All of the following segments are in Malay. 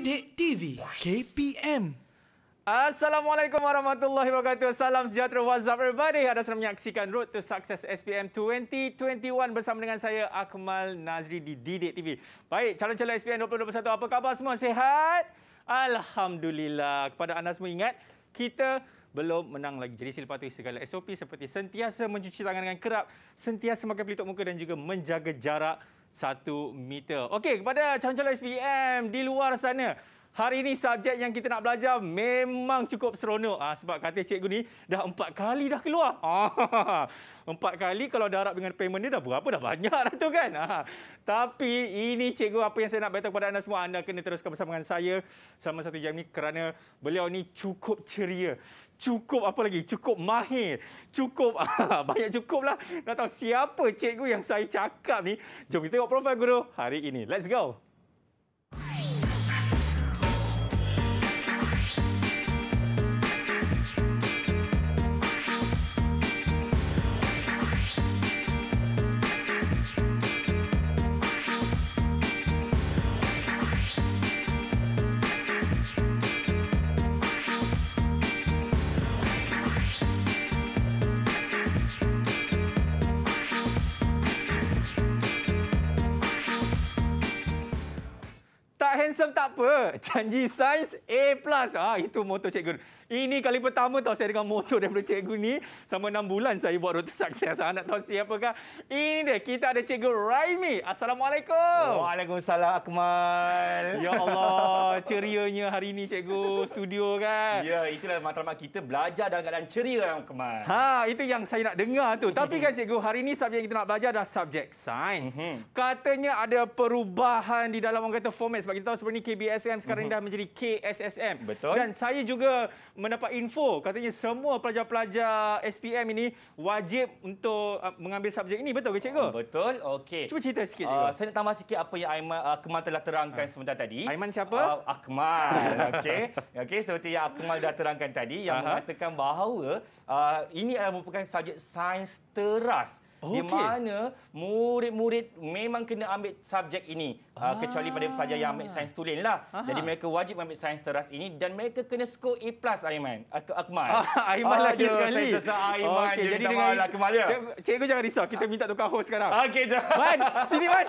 Sidik TV KPM. Assalamualaikum warahmatullahi wabarakatuh. Salam sejahtera. What's up everybody? Anda sedang menyaksikan Road to Success SPM 2021 bersama dengan saya, Akmal Nazri di Didik TV. Baik, calon-calon SPM 2021, apa khabar semua? Sehat? Alhamdulillah. Kepada anda semua ingat, kita belum menang lagi. Jadi sila patuhi segala SOP seperti sentiasa mencuci tangan dengan kerap, sentiasa memakai pelitup muka dan juga menjaga jarak satu meter. Okey, kepada calon-calon SPM di luar sana, hari ini subjek yang kita nak belajar memang cukup seronok. Ha, sebab kata cikgu ni dah empat kali dah keluar. Ha, empat kali kalau dah darab dengan payment dia dah berapa? Dah banyak dah tu kan? Ha, tapi ini cikgu apa yang saya nak beritahu kepada anda semua. Anda kena teruskan bersama dengan saya selama satu jam ni kerana beliau ni cukup ceria cukup apa lagi cukup mahir cukup ah, banyak cukup lah nak tahu siapa cikgu yang saya cakap ni jom kita tengok profil guru hari ini let's go handsome tak apa. Janji sains A+. Ah, itu motor cikgu. Ini kali pertama tau saya dengan motor daripada cikgu ni. Sama enam bulan saya buat road sukses success. Anak tahu siapakah? Ini dia. Kita ada cikgu Raimi. Assalamualaikum. Waalaikumsalam Akmal. Ya Allah. cerianya hari ini cikgu. Studio kan? Ya, itulah matlamat kita belajar dalam keadaan ceria Akmal. Ha, itu yang saya nak dengar tu. Tapi kan cikgu, hari ini subjek kita nak belajar adalah subjek sains. Mhm. Katanya ada perubahan di dalam orang kata format. Sebab kita tahu sebenarnya KBSM sekarang mhm. dah menjadi KSSM. Betul. Dan saya juga mendapat info katanya semua pelajar-pelajar SPM ini wajib untuk uh, mengambil subjek ini betul ke cikgu? Betul. Okey. Cuba cerita sikit Uh, saya nak tambah sikit apa yang Aiman uh, Akmal telah terangkan uh. sebentar tadi. Aiman siapa? Uh, Akmal. Okey. Okey seperti yang Akmal dah terangkan tadi yang uh-huh. mengatakan bahawa uh, ini adalah merupakan subjek sains teras. Okay. Di mana murid-murid memang kena ambil subjek ini. Ah. ah. Kecuali pada pelajar yang ambil sains tulen. Lah. Jadi mereka wajib ambil sains teras ini. Dan mereka kena skor A+, plus, Aiman. Ak ah, Akmal. Ah, Aiman ah, lagi aduh, sekali. Saya terasa ah, Aiman okay. je. Jadi minta maaf Akmal je. Cikgu jangan risau. Kita minta tukar host sekarang. Okey. Man, sini Man.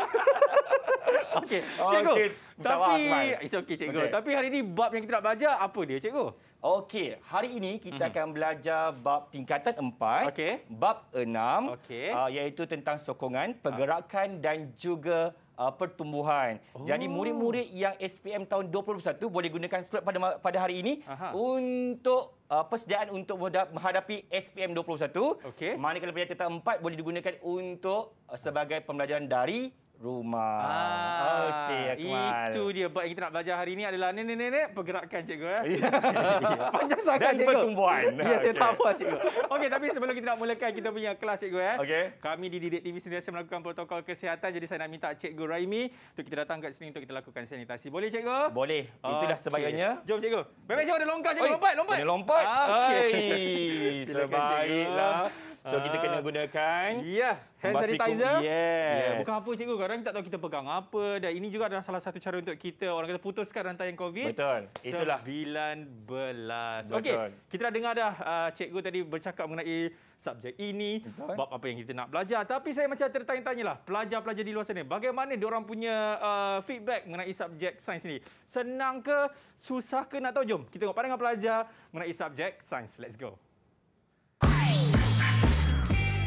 Okey. Cikgu. Okay. Tapi, maaf, it's okay, cikgu. Okay. Tapi hari ini bab yang kita nak belajar, apa dia, cikgu? Okey, hari ini kita mhm. akan belajar bab tingkatan empat, okay. bab enam, okay. uh, ah, iaitu tentang sokongan, ah. pergerakan dan juga uh, pertumbuhan. Oh. Jadi murid-murid yang SPM tahun 2021 boleh gunakan slot pada pada hari ini Aha. untuk uh, persediaan untuk menghadapi SPM 2021. Okay. Manakala pelajaran tingkatan empat boleh digunakan untuk uh, sebagai pembelajaran dari rumah. Ah, Okey, Akmal. Itu dia buat yang kita nak belajar hari ini adalah ni, ni, ni pergerakan cikgu. Eh. Ya? Panjang sangat cikgu. Dan pertumbuhan. ya, saya okay. tak apa cikgu. Okey, tapi sebelum kita nak mulakan kita punya kelas cikgu. Eh. Okay. Kami di Didik TV sentiasa melakukan protokol kesihatan. Jadi saya nak minta cikgu Raimi untuk kita datang ke sini untuk kita lakukan sanitasi. Boleh cikgu? Boleh. Okay. Itu dah sebaiknya. Jom cikgu. baik cikgu ada longkar cikgu. Lompat, lompat. Ada lompat. Ah, okay. Sebaiklah. Cikgu. So kita kena ah. gunakan yeah. hand sanitizer. Yes. Yeah. Bukan apa cikgu, kadang kita tak tahu kita pegang apa dan ini juga adalah salah satu cara untuk kita orang kata putuskan rantai yang COVID. Betul. Itulah 19. Betul. Okay. Kita dah dengar dah uh, cikgu tadi bercakap mengenai subjek ini, Betul. bab apa yang kita nak belajar. Tapi saya macam tertanya lah. pelajar-pelajar di luar sana, bagaimana dia orang punya uh, feedback mengenai subjek sains ini? Senang ke, susah ke nak tahu? Jom kita tengok pandangan pelajar mengenai subjek sains. Let's go.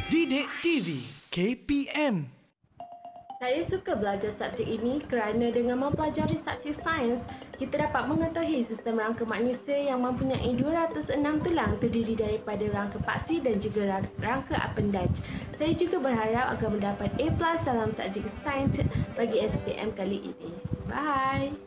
Didik TV KPM Saya suka belajar subjek ini kerana dengan mempelajari subjek sains, kita dapat mengetahui sistem rangka manusia yang mempunyai 206 tulang terdiri daripada rangka paksi dan juga rangka appendage. Saya juga berharap akan mendapat A+ dalam subjek sains bagi SPM kali ini. Bye.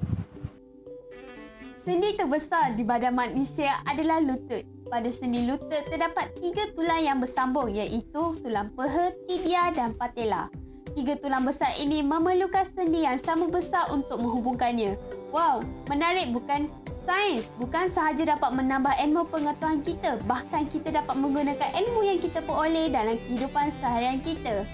Sendi terbesar di badan manusia adalah lutut. Pada sendi lutut terdapat tiga tulang yang bersambung iaitu tulang peha, tibia dan patella. Tiga tulang besar ini memerlukan sendi yang sama besar untuk menghubungkannya. Wow, menarik bukan? Sains bukan sahaja dapat menambah ilmu pengetahuan kita, bahkan kita dapat menggunakan ilmu yang kita peroleh dalam kehidupan seharian kita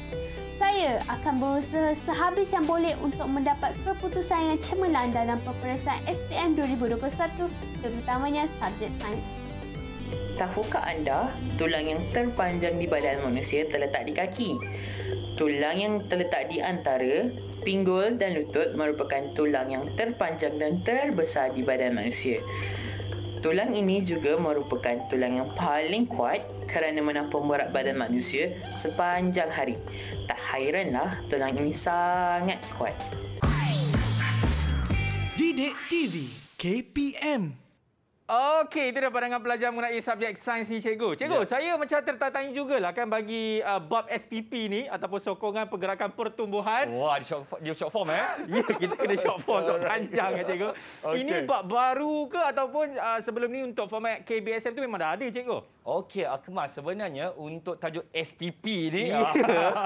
saya akan berusaha sehabis yang boleh untuk mendapat keputusan yang cemerlang dalam peperiksaan SPM 2021 terutamanya subjek sains. Tahukah anda, tulang yang terpanjang di badan manusia terletak di kaki. Tulang yang terletak di antara pinggul dan lutut merupakan tulang yang terpanjang dan terbesar di badan manusia. Tulang ini juga merupakan tulang yang paling kuat kerana menampung berat badan manusia sepanjang hari. Tak hairanlah tulang ini sangat kuat. Didik TV KPM Okey, itu daripada pandangan pelajar mengenai subjek sains ni, cikgu. Cikgu, ya. saya macam tertanya juga lah kan bagi uh, bab SPP ni ataupun sokongan pergerakan pertumbuhan. Wah, dia short, dia short form eh? ya, kita kena short form, so panjang kan, eh, cikgu. Okay. Ini bab baru ke ataupun uh, sebelum ni untuk format KBSM tu memang dah ada, cikgu? Okey, Akmal, sebenarnya untuk tajuk SPP ini,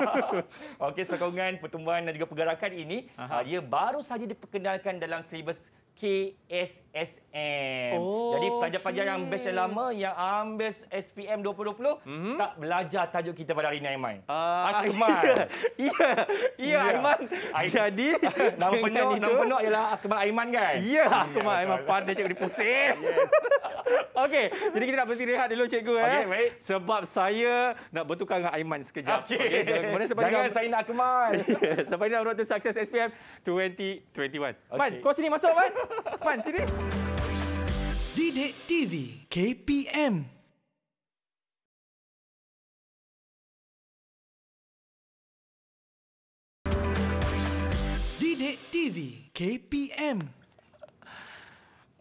okey, sokongan pertumbuhan dan juga pergerakan ini, Aha. dia ah, baru saja diperkenalkan dalam silibus KSSM. Oh, Jadi pelajar-pelajar okay. yang best yang lama yang ambil SPM 2020 mm-hmm. tak belajar tajuk kita pada hari ini Aiman. Uh, Akmal. Ya. Ya yeah. Aiman. Jadi nama penuh nama penuh ialah Akmal Aiman kan? Ya, yeah, Akmal Aiman pandai cakap dipusing. Yes. Okey, jadi kita nak berhenti rehat dulu cik cikgu okay, eh. Baik. Sebab saya nak bertukar dengan Aiman sekejap. Okey. Okay, jangan jangan saya nak Sebab sampai dalam Rotor sukses SPM 2021. Okay. Man, kau sini masuk, Man. Man, sini. Dide TV KPM. Dide TV KPM.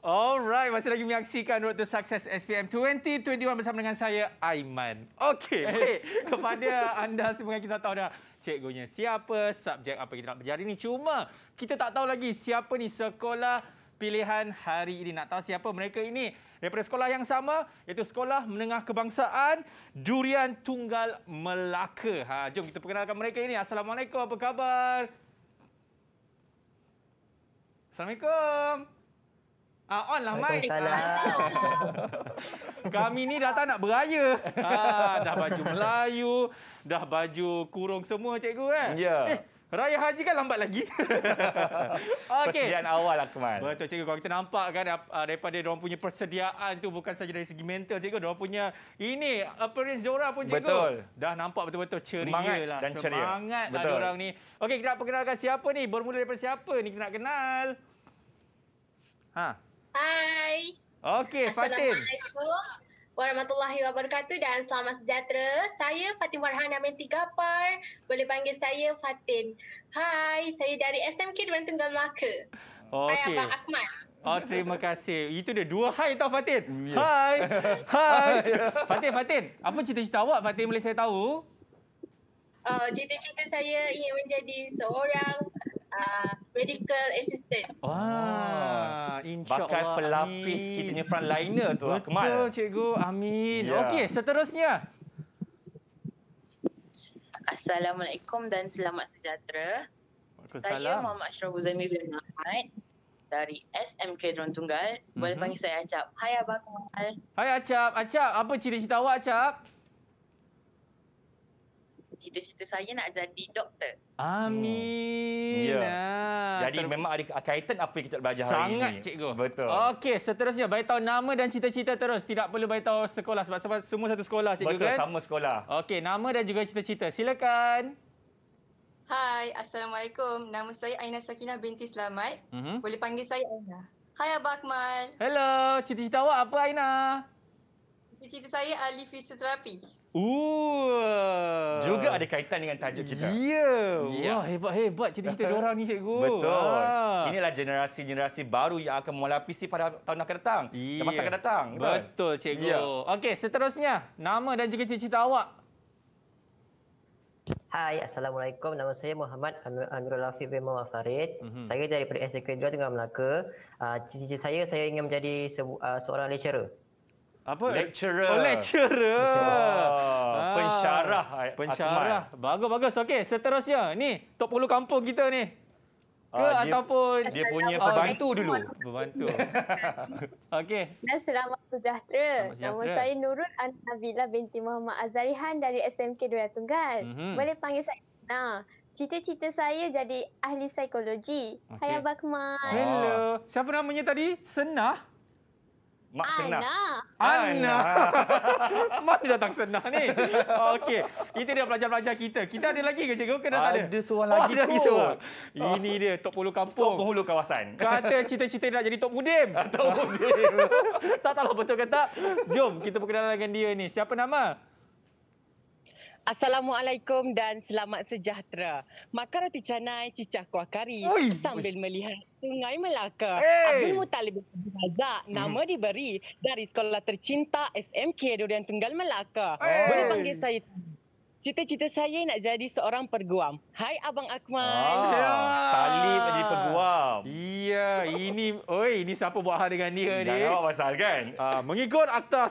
Alright, masih lagi menyaksikan Road to Success SPM 2021 bersama dengan saya, Aiman. Okey, eh. baik. Kepada anda semua yang kita tahu dah, cikgunya siapa, subjek apa kita nak belajar ini. Cuma, kita tak tahu lagi siapa ni sekolah pilihan hari ini. Nak tahu siapa mereka ini? Daripada sekolah yang sama, iaitu Sekolah Menengah Kebangsaan Durian Tunggal Melaka. Ha, jom kita perkenalkan mereka ini. Assalamualaikum, apa khabar? Assalamualaikum. Ah, on lah Mai. Kami ni datang nak beraya. Ah, dah baju Melayu, dah baju kurung semua cikgu kan? Ya. Yeah. Eh, Raya Haji kan lambat lagi. okay. Persediaan awal lah Akmal. Betul cikgu. Kalau kita nampak kan ah, daripada mereka punya persediaan tu bukan saja dari segi mental cikgu. Mereka punya ini appearance mereka pun cikgu. Betul. Dah nampak betul-betul ceria lah, Semangat lah. dan ceria. Semangat betul. lah mereka ni. Okey kita nak perkenalkan siapa ni. Bermula daripada siapa ni kita nak kenal. Ha. Hai. Okey, Fatin. Assalamualaikum. Warahmatullahi wabarakatuh dan selamat sejahtera. Saya Fatin Warhan Amin Tigapar. Boleh panggil saya Fatin. Hai, saya dari SMK Dewan Tunggal Melaka. Okay. Hai Abang Ahmad. Oh, terima kasih. Itu dia dua hai tau Fatin. Yeah. Hai. Hai. Fatin, Fatin. Apa cerita-cerita awak Fatin boleh saya tahu? Uh, cerita-cerita saya ingin menjadi seorang Ah, medical assistant. Wah, oh, ah, insya-Allah. Bakal Allah, pelapis amin. kita punya frontliner tu lah, Kemal. Betul, cikgu. Amin. Yeah. Okey, seterusnya. Assalamualaikum dan selamat sejahtera. Saya Muhammad Ashraf Uzami bin Ahmad dari SMK Drone Tunggal. Boleh mm-hmm. panggil saya Acap. Hai Abang Kemal. Hai Acap. Acap, apa cerita awak Acap? cita-cita saya nak jadi doktor. Amin. Hmm. Ya. Yeah. Jadi Ter- memang ada kaitan apa yang kita belajar hari ini. Sangat cikgu. Betul. Okey, seterusnya bagi tahu nama dan cita-cita terus. Tidak perlu bagi tahu sekolah sebab, sebab semua satu sekolah cikgu Betul, kan? Betul, sama sekolah. Okey, nama dan juga cita-cita. Silakan. Hai, Assalamualaikum. Nama saya Aina Sakinah binti Selamat. Mm-hmm. Boleh panggil saya Aina. Hai Abah Akmal. Hello, cita-cita awak apa Aina? cita-cita saya ahli fisioterapi. Ooh. Juga ada kaitan dengan tajuk kita. Ya. Yeah. Yeah. Wah, hebat-hebat cerita-cerita orang ni, cikgu. Betul. Ah. Inilah generasi-generasi baru yang akan melapisi pada tahun akan datang. Yeah. Dan masa akan datang. Betul, kan? cikgu. Yeah. Okey, seterusnya. Nama dan juga cerita-cerita awak. Hai, Assalamualaikum. Nama saya Muhammad Amirul Afiq bin Mawar Farid. Mm-hmm. Saya dari SD Kedua Tengah Melaka. Ah, cita-cita saya, saya ingin menjadi ah, seorang lecturer apa lecturer oh, lecturer oh, ah. pensyarah eh, pensyarah bagus bagus okey seterusnya ni top 10 kampung kita ni ke uh, dia, ataupun dia punya oh, pembantu dulu pembantu okey selamat sejahtera. selamat sejahtera nama saya Nurul Anabila binti Muhammad Azarihan dari SMK Duria Tunggal mm-hmm. boleh panggil saya Nah, cita-cita saya jadi ahli psikologi. Okay. Hai Abang Kemal. Hello. Siapa namanya tadi? Senah? Mak senang, Ana. Ana. Mana datang senang ni? Okey. Itu dia pelajar-pelajar kita. Kita ada lagi ke cikgu? Kena ada? Ada seorang lagi. Oh, lagi seorang. Ini dia Tok Pulu Kampung. Tok Pulu Kawasan. Kata cita-cita nak jadi top Mudim. Tok Mudim. tak tahu betul ke tak. Jom kita berkenalan dengan dia ni. Siapa nama? Assalamualaikum dan selamat sejahtera. Makan roti canai, cicah kuah kari Oi. sambil melihat Sungai Melaka. Hey. Eh. Abdul Mutalib Razak, hmm. nama diberi dari sekolah tercinta SMK Durian Tunggal Melaka. Hey. Eh. Boleh panggil saya Cita-cita saya nak jadi seorang peguam. Hai Abang Akmal. Ah, ya. Tali menjadi peguam. Iya, ini oi, ini siapa buat hal dengan dia ni? Jangan pasal kan. Ah, mengikut akta 1234.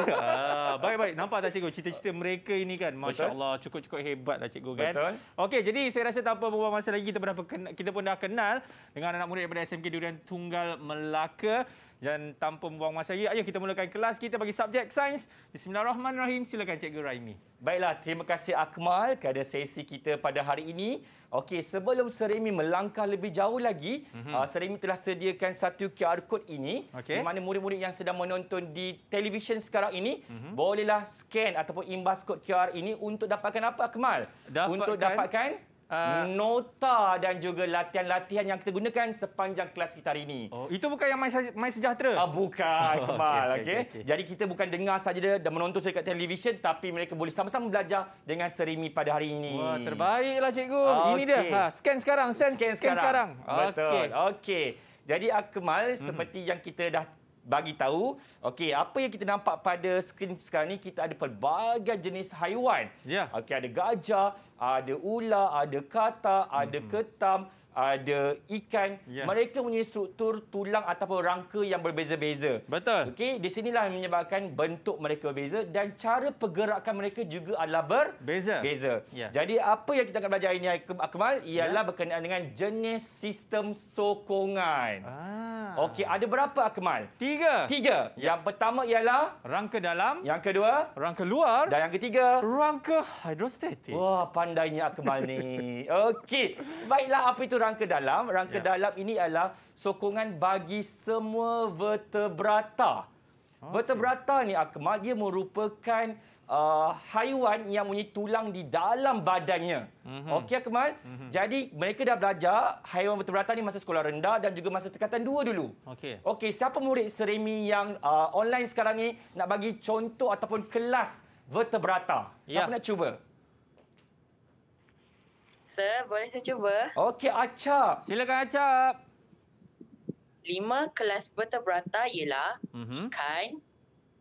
ah, baik-baik. Ah, Nampak tak cikgu cita-cita mereka ini kan? Masya-Allah, cukup-cukup hebatlah cikgu kan. Betul. Okey, jadi saya rasa tanpa membuang masa lagi kita pun dah kenal, kita pun dah kenal dengan anak murid daripada SMK Durian Tunggal Melaka. Dan tanpa membuang masa lagi, ya, Ayo ya, kita mulakan kelas kita bagi subjek sains. Bismillahirrahmanirrahim. Silakan Cikgu Raimi. Baiklah, terima kasih Akmal kerana sesi kita pada hari ini. Okey, sebelum Serimi melangkah lebih jauh lagi, mm -hmm. Serimi telah sediakan satu QR code ini okay. di mana murid-murid yang sedang menonton di televisyen sekarang ini mm -hmm. bolehlah scan ataupun imbas kod QR ini untuk dapatkan apa Akmal? Dapatkan... Untuk dapatkan Uh, nota dan juga latihan-latihan yang kita gunakan sepanjang kelas kita hari ini. Oh, itu bukan yang main sejahtera? Uh, bukan, Kemal. okay, okay, okay. Okay. Jadi kita bukan dengar saja dan menonton saja dekat televisyen tapi mereka boleh sama-sama belajar dengan serimi pada hari ini. Wah, terbaiklah, cikgu. Uh, okay. Ini ah, dia. Ha, scan sekarang. Scan, scan, scan sekarang. sekarang. Betul. Okay. Jadi, uh, Kemal, mm -hmm. seperti yang kita dah bagi tahu. Okey, apa yang kita nampak pada skrin sekarang ni kita ada pelbagai jenis haiwan. Ya. Yeah. Okey, ada gajah, ada ular, ada kata, ada mm -hmm. ketam ada ikan yeah. mereka punya struktur tulang ataupun rangka yang berbeza-beza. Betul. Okey, di sinilah menyebabkan bentuk mereka berbeza dan cara pergerakan mereka juga adalah berbeza. Beza. Yeah. Jadi apa yang kita akan belajar ini Akmal ialah yeah. berkenaan dengan jenis sistem sokongan. Ah. Okey, ada berapa Akmal? Tiga. Tiga. Yeah. Yang pertama ialah rangka dalam, yang kedua rangka luar dan yang ketiga rangka hidrostatik. Wah, pandainya Akmal ni. Okey. Baiklah apa itu rangka dalam. Rangka ya. dalam ini adalah sokongan bagi semua vertebrata. Vertebrata ni Akmal dia merupakan uh, haiwan yang mempunyai tulang di dalam badannya. Mm-hmm. Okey Akmal. Mm-hmm. Jadi mereka dah belajar haiwan vertebrata ni masa sekolah rendah dan juga masa tingkatan dua dulu. Okey. Okey, siapa murid Seremi yang uh, online sekarang ni nak bagi contoh ataupun kelas vertebrata? Siapa ya. nak cuba? rasa boleh saya cuba. Okey, acap. Silakan acap. Lima kelas vertebrata ialah mm-hmm. ikan,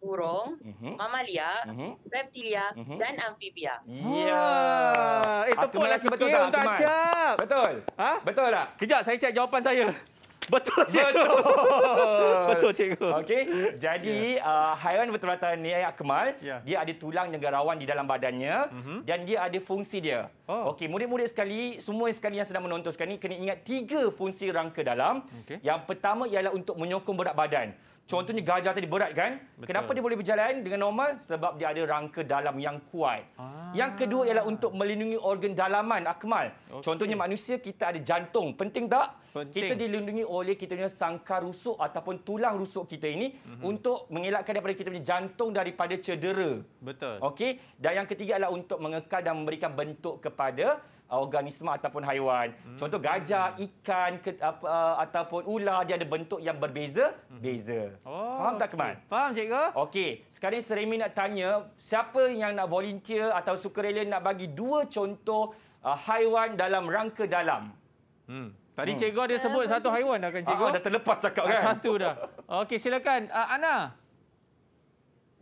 burung, mm-hmm. mamalia, mm-hmm. reptilia mm-hmm. dan amfibia. Ya. Yeah. Eh, tepuklah sikit untuk Akman. acap. Betul. Ha? Betul tak? Kejap, saya cek jawapan saya. Betul cikgu. Betul cikgu. Okey. Jadi yeah. uh, haiwan vertebrata ni akmal, yeah. dia ada tulang negarawan di dalam badannya mm-hmm. dan dia ada fungsi dia. Oh. Okey, murid-murid sekali, semua sekali yang sedang menonton sekali kena ingat tiga fungsi rangka dalam. Okay. Yang pertama ialah untuk menyokong berat badan. Contohnya gajah tadi berat kan? Betul. Kenapa dia boleh berjalan dengan normal? Sebab dia ada rangka dalam yang kuat. Ah. Yang kedua ialah untuk melindungi organ dalaman, Akmal. Okay. Contohnya manusia kita ada jantung. Penting tak? Penting. Kita dilindungi oleh kita punya sangkar rusuk ataupun tulang rusuk kita ini mm-hmm. untuk mengelakkan daripada kita punya jantung daripada cedera. Betul. Okey. Dan yang ketiga adalah untuk mengekal dan memberikan bentuk kepada organisma ataupun haiwan. Hmm. Contoh gajah, ikan ke, apa, uh, ataupun ular dia ada bentuk yang berbeza, hmm. beza. Oh, Faham tak, Kemal? Faham, cikgu. Okey, sekarang Seremi nak tanya, siapa yang nak volunteer atau sukarela nak bagi dua contoh uh, haiwan dalam rangka dalam? Hmm. Tadi hmm. cikgu ada eh, sebut satu haiwan dah kan, cikgu? Uh, dah terlepas cakap kan? Satu dah. Okey, silakan. Uh, Ana.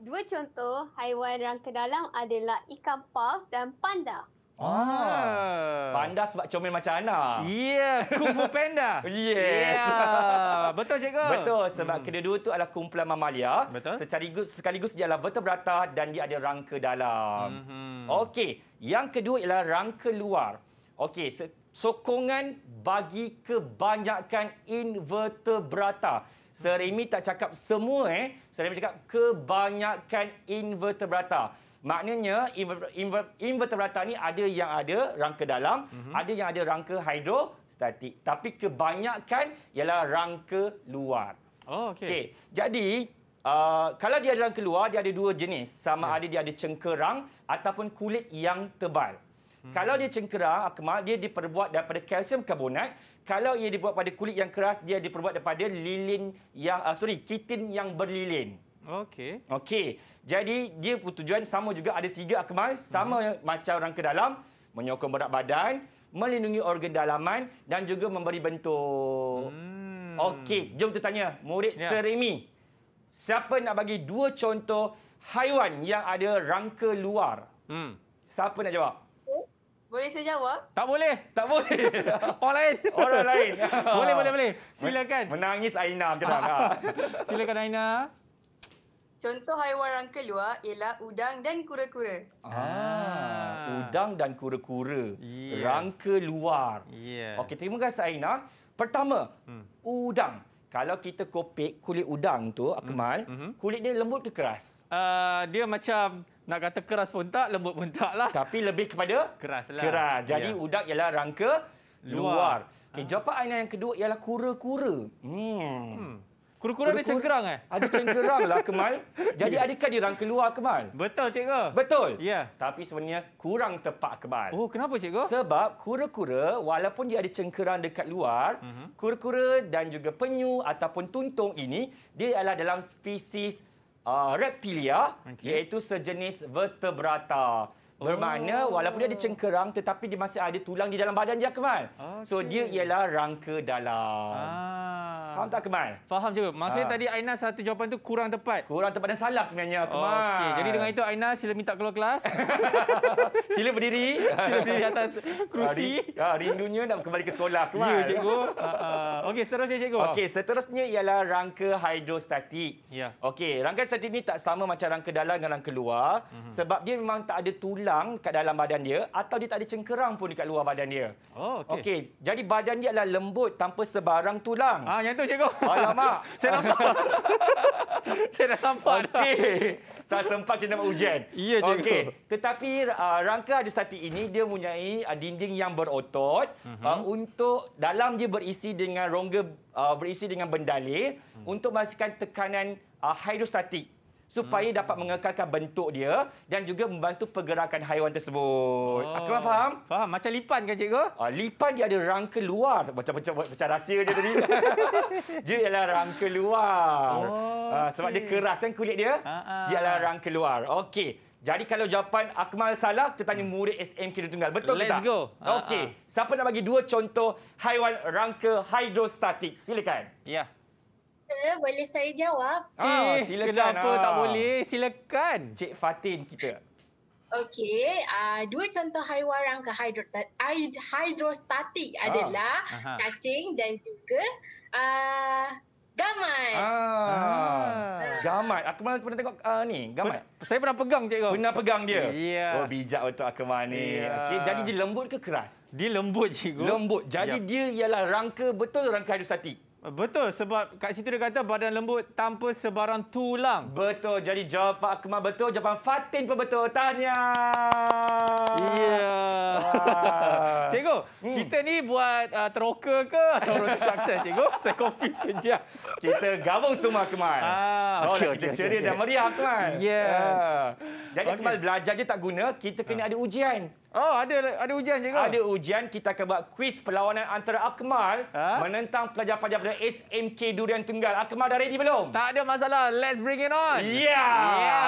Dua contoh haiwan rangka dalam adalah ikan paus dan panda. Ah. ah. Panda sebab comel macam Ana. Ya, yeah, kumpul panda. yes. Yeah. Betul, cikgu? Betul, sebab hmm. kedua-dua tu adalah kumpulan mamalia. Betul. Sekaligus, sekaligus dia adalah vertebrata dan dia ada rangka dalam. Hmm. Okey, yang kedua ialah rangka luar. Okey, se- sokongan bagi kebanyakan invertebrata. Serimi tak cakap semua eh. Serimi cakap kebanyakan invertebrata. Maknanya invertebrata ni ada yang ada rangka dalam, mm -hmm. ada yang ada rangka hidrostatik. Tapi kebanyakan ialah rangka luar. Oh, okay. okay. Jadi uh, kalau dia ada rangka luar, dia ada dua jenis. Sama yeah. Hmm. ada dia ada cengkerang ataupun kulit yang tebal. Hmm. Kalau dia cengkerang, Akmal, dia diperbuat daripada kalsium karbonat. Kalau ia dibuat pada kulit yang keras, dia diperbuat daripada lilin yang, uh, sorry, kitin yang berlilin. Okey. Okey. Jadi dia tujuan sama juga ada tiga akmal sama hmm. macam orang ke dalam menyokong berat badan, melindungi organ dalaman dan juga memberi bentuk. Hmm. Okey, jom kita tanya murid ya. Seremi. Siapa nak bagi dua contoh haiwan yang ada rangka luar? Hmm. Siapa nak jawab? Boleh saya jawab? Tak boleh. Tak boleh. Orang lain. Orang lain. boleh, boleh, boleh. Silakan. Menangis Aina kena. Silakan Aina. Contoh haiwan orang keluar ialah udang dan kura-kura. Ah, ah, udang dan kura-kura. Yeah. Rangka luar. Yeah. Okey, terima kasih Aina. Pertama, hmm. udang. Kalau kita kopek kulit udang tu, hmm. Akmal, hmm. kulit dia lembut ke keras? Uh, dia macam nak kata keras pun tak, lembut pun tak lah. Tapi lebih kepada? Keras lah. Keras. Jadi yeah. udang ialah rangka luar. luar. Okay, ah. Jawapan Aina yang kedua ialah kura-kura. Hmm. hmm. Kurang-kurang ada cengkerang eh? Ada cengkerang lah Kemal. Jadi ya. adakah dia orang keluar Kemal? Betul cikgu. Betul. Ya. Yeah. Tapi sebenarnya kurang tepat Kemal. Oh kenapa cikgu? Sebab kura-kura walaupun dia ada cengkerang dekat luar, mhm. kura-kura uh-huh. dan juga penyu ataupun tuntung ini, dia adalah dalam spesies uh, reptilia okay. iaitu sejenis vertebrata. Bermakna oh. walaupun dia ada cengkerang tetapi dia masih ada tulang di dalam badan dia Kemal. Okay. So dia ialah rangka dalam. Ah. Faham tak Kemal? Faham juga. Maksudnya ha. tadi Aina satu jawapan tu kurang tepat. Kurang tepat dan salah sebenarnya Kemal. Okey, jadi dengan itu Aina sila minta keluar kelas. sila berdiri. Sila berdiri atas kerusi. Ha, rindunya nak kembali ke sekolah ya, Kemal. Ya, cikgu. Ha, ha. Okey, seterusnya cikgu. Okey, seterusnya ialah rangka hidrostatik. Ya. Okey, rangka statik ni tak sama macam rangka dalam dengan rangka luar mm -hmm. sebab dia memang tak ada tulang kat dalam badan dia atau dia tak ada cengkerang pun dekat luar badan dia. Oh, okey. Okey, jadi badan dia adalah lembut tanpa sebarang tulang. Ah, yang tu cikgu. Alamak. saya nampak. saya dah nampak okay. dah. Okey. Tak sempat kita nak ujian. Ya, cikgu. Okay. Tetapi uh, rangka adestatik ini, dia mempunyai uh, dinding yang berotot. Uh mhm. -huh. uh, untuk dalam dia berisi dengan rongga, uh, berisi dengan bendali. Uh mhm. -huh. Untuk memastikan tekanan uh, hidrostatik supaya hmm. dapat mengekalkan bentuk dia dan juga membantu pergerakan haiwan tersebut. Oh. Akram faham? Faham. Macam lipan kan cikgu? Uh, lipan dia ada rangka luar. Macam macam macam rahsia je tadi. dia ialah rangka luar. Oh, okay. uh, sebab dia keras kan kulit dia. Uh-uh. Dia ialah rangka luar. Okey. Jadi kalau jawapan Akmal salah, kita tanya hmm. murid SMK di Tunggal. Betul Let's ke tak? Let's go. Okey. Siapa nak bagi dua contoh haiwan rangka hidrostatik? Silakan. Ya. Yeah boleh saya jawab? Ah, eh, silakan. Kenapa ah. tak boleh? Silakan. Cik Fatin kita. Okey, uh, dua contoh haiwan ke hidro, hidrostatik ah. adalah Aha. cacing dan juga uh, gamat. Ah. ah. Gamat. Aku malah pernah tengok uh, ni, gamat. Pen- saya pernah pegang cikgu. Pernah pegang dia. Yeah. Oh, bijak betul aku ni. Yeah. Okey, jadi dia lembut ke keras? Dia lembut cikgu. Lembut. Jadi yep. dia ialah rangka betul rangka hidrostatik. Betul sebab kat situ dia kata badan lembut tanpa sebarang tulang. Betul. Jadi jawab Pak Akmal betul, jawapan Fatin pun betul. Tahniah. Ya. Yeah. cikgu, hmm. kita ni buat uh, teroka ke atau road success cikgu? Saya kopi sekejap. Kita gabung semua Akmal. Ah, okay, oh, okay, kita okay, ceria okay. dan meriah Akmal. Ya. Yeah. Jadi okay. Akmal belajar je tak guna, kita kena ah. ada ujian. Oh, ada ada ujian cikgu. Ada ujian kita akan buat kuis perlawanan antara Akmal ha? menentang pelajar-pelajar kepada SMK Durian Tunggal. Akmal dah ready belum? Tak ada masalah. Let's bring it on. Ya. Yeah. yeah.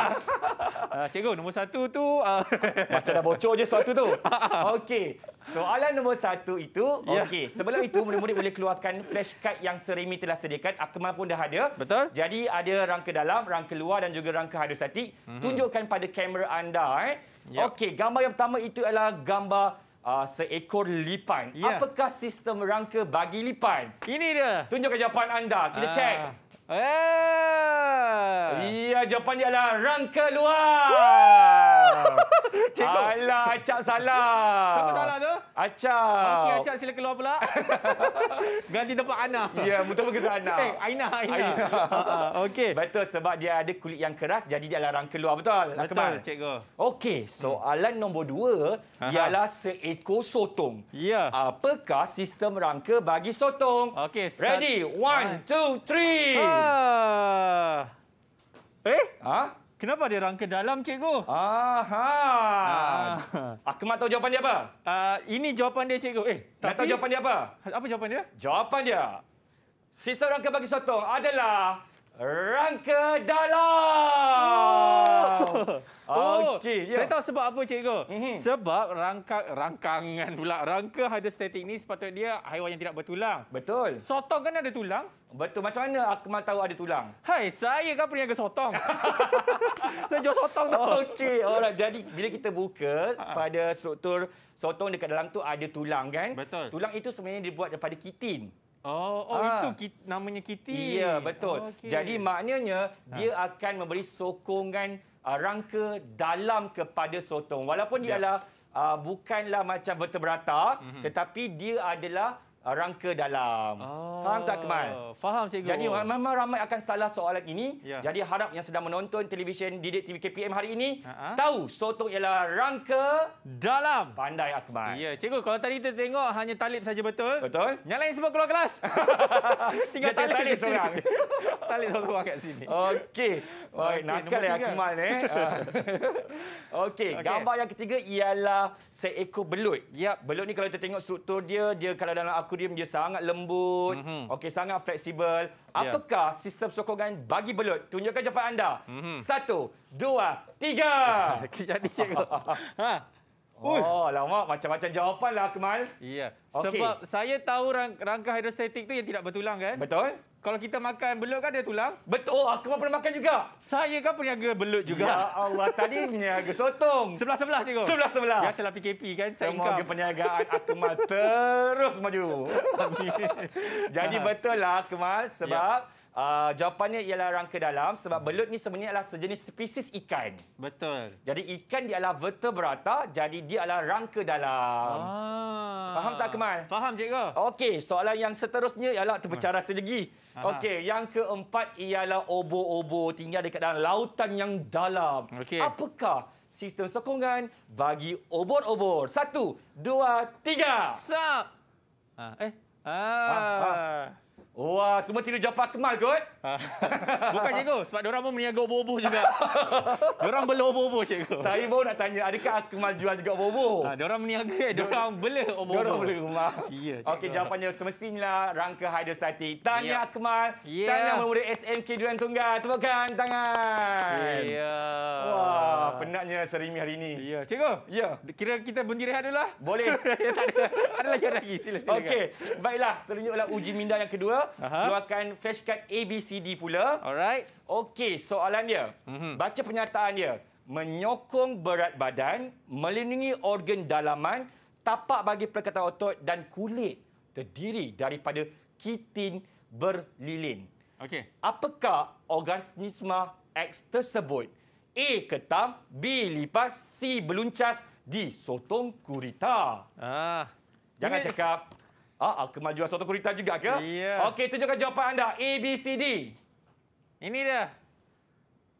uh, cikgu, nombor satu tu uh... macam dah bocor je suatu tu. Okey. Soalan nombor satu itu, yeah. okey. Sebelum itu murid-murid boleh keluarkan flashcard yang Seremi telah sediakan. Akmal pun dah ada. Betul. Jadi ada rangka dalam, rangka luar dan juga rangka hadir mm-hmm. Tunjukkan pada kamera anda eh. Yep. Okey, gambar yang pertama itu adalah gambar uh, seekor lipan. Yeah. Apakah sistem rangka bagi lipan? Ini dia. Tunjukkan jawapan anda. Kita uh. check. Eh, Iya, jawapan dia adalah rang keluar. Cikgu. Alah, Acap salah. Siapa salah tu? Acap. Okey, Acap sila keluar pula. Ganti tempat Ana. Ya, betul-betul kita Eh, Hey, Aina, Aina. Aina. Ha, ha, okey. Betul, sebab dia ada kulit yang keras, jadi dia larang keluar. Betul? Betul, Akbar. cikgu. Okey, soalan nombor dua ha, ialah seekor sotong. Ya. Apakah sistem rangka bagi sotong? Okey. Ready? One, two, three. Eh? Ha? Kenapa dia rangka dalam, cikgu? Aha. Ah. Aku ah, tahu jawapan dia apa? Uh, ini jawapan dia, cikgu. Eh, tapi... tahu jawapan dia apa? Apa jawapan dia? Jawapan dia. Sistem rangka bagi sotong adalah... Rangka dalam. Oh. oh! Okey. Yeah. Saya tahu sebab apa cikgu? Mm -hmm. Sebab rangka rangkangan pula. Rangka hydrostatic ni sepatutnya dia haiwan yang tidak bertulang. Betul. Sotong kan ada tulang? Betul. Macam mana Akmal tahu ada tulang? Hai, saya kan peniaga sotong. saya jual sotong tau. Okey. Alright. Jadi bila kita buka ha. pada struktur sotong dekat dalam tu ada tulang kan? Betul. Tulang itu sebenarnya dibuat daripada kitin. Oh, oh ha. itu kit, namanya kiti. Ya, betul. Oh, okay. Jadi maknanya ha. dia ah. akan memberi sokongan uh, rangka dalam kepada sotong. Walaupun dia ya. adalah uh, bukanlah macam vertebrata, mm-hmm. tetapi dia adalah rangka dalam. Oh. Faham tak Kemal? Faham cikgu. Jadi memang ramai akan salah soalan ini. Ya. Jadi harap yang sedang menonton televisyen Didik TV KPM hari ini ha? tahu sotong ialah rangka dalam. Pandai Akmal. Ah, ya, cikgu kalau tadi kita tengok hanya talib saja betul. Betul. Nyalain semua keluar kelas. Tinggal talib, talib seorang. tali seorang-seorang kat sini. Okey. Baik, okay, nakal ya Akmal ni. Eh. Okey, gambar yang ketiga ialah seekor belut. Yep. Belut ni kalau kita tengok struktur dia, dia kalau dalam akuarium dia sangat lembut. Mm -hmm. Okey, sangat fleksibel. Apakah yeah. sistem sokongan bagi belut? Tunjukkan jawapan anda. Mm -hmm. Satu, dua, tiga. Jadi cikgu. ha. Oh, lama macam-macam jawapan lah Kemal. Iya. Okay. Sebab saya tahu rang rangka hidrostatik tu yang tidak bertulang kan? Betul. Kalau kita makan belut kan dia tulang? Betul. Oh, aku pernah makan juga. Saya kan peniaga belut juga. Ya Allah, tadi peniaga sotong. Sebelah-sebelah cikgu. Sebelah-sebelah. Biasalah PKP kan. Semoga income. peniagaan Akmal terus maju. Jadi betul lah Akmal sebab... Ya. Uh, jawapannya ialah rangka dalam sebab belut ni sebenarnya adalah sejenis spesies ikan. Betul. Jadi ikan dia adalah vertebrata, jadi dia adalah rangka dalam. Ah. Faham tak Kemal? Faham cikgu. Okey, soalan yang seterusnya ialah terpecara sejegi. Okey, yang keempat ialah obo-obo tinggal dekat dalam lautan yang dalam. Okay. Apakah sistem sokongan bagi obo obo? Satu, dua, tiga. Sup. Ah, eh. Ah. ah, ah. Wah, oh, semua tidur jawapan Kemal kot? Ha. Bukan cikgu, sebab orang pun meniaga obo juga. diorang bela obo-obo cikgu. Saya baru nak tanya, adakah Kemal jual juga obo-obo? Ha, orang meniaga, eh. diorang bela obo-obo. Diorang bela rumah. Ya, Okey, jawapannya semestinya rangka hydrostatic. Tanya ya. Kemal, ya. tanya murid SMK Duran Tunggal. Tepukkan tangan. Ya. Wah, penatnya serimi hari ini. Ya, cikgu. Ya. Kira kita berhenti rehat dulu lah. Boleh. Ya, ada, lagi, lagi. Sila, silakan. Okey, baiklah. selanjutnya ialah uji minda yang kedua. Aha. Keluarkan flashcard A, B, C, D pula. Alright. Okey, soalan dia. Mm-hmm. Baca pernyataan dia. Menyokong berat badan, melindungi organ dalaman, tapak bagi perkataan otot dan kulit terdiri daripada kitin berlilin. Okey. Apakah organisma X tersebut? A. Ketam, B. Lipas, C. Beluncas, D. Sotong kurita. Ah. Jangan cakap Ah, ah kemajuan suatu kurita juga ke? Ya. Okey, tunjukkan jawapan anda. A, B, C, D. Ini dia.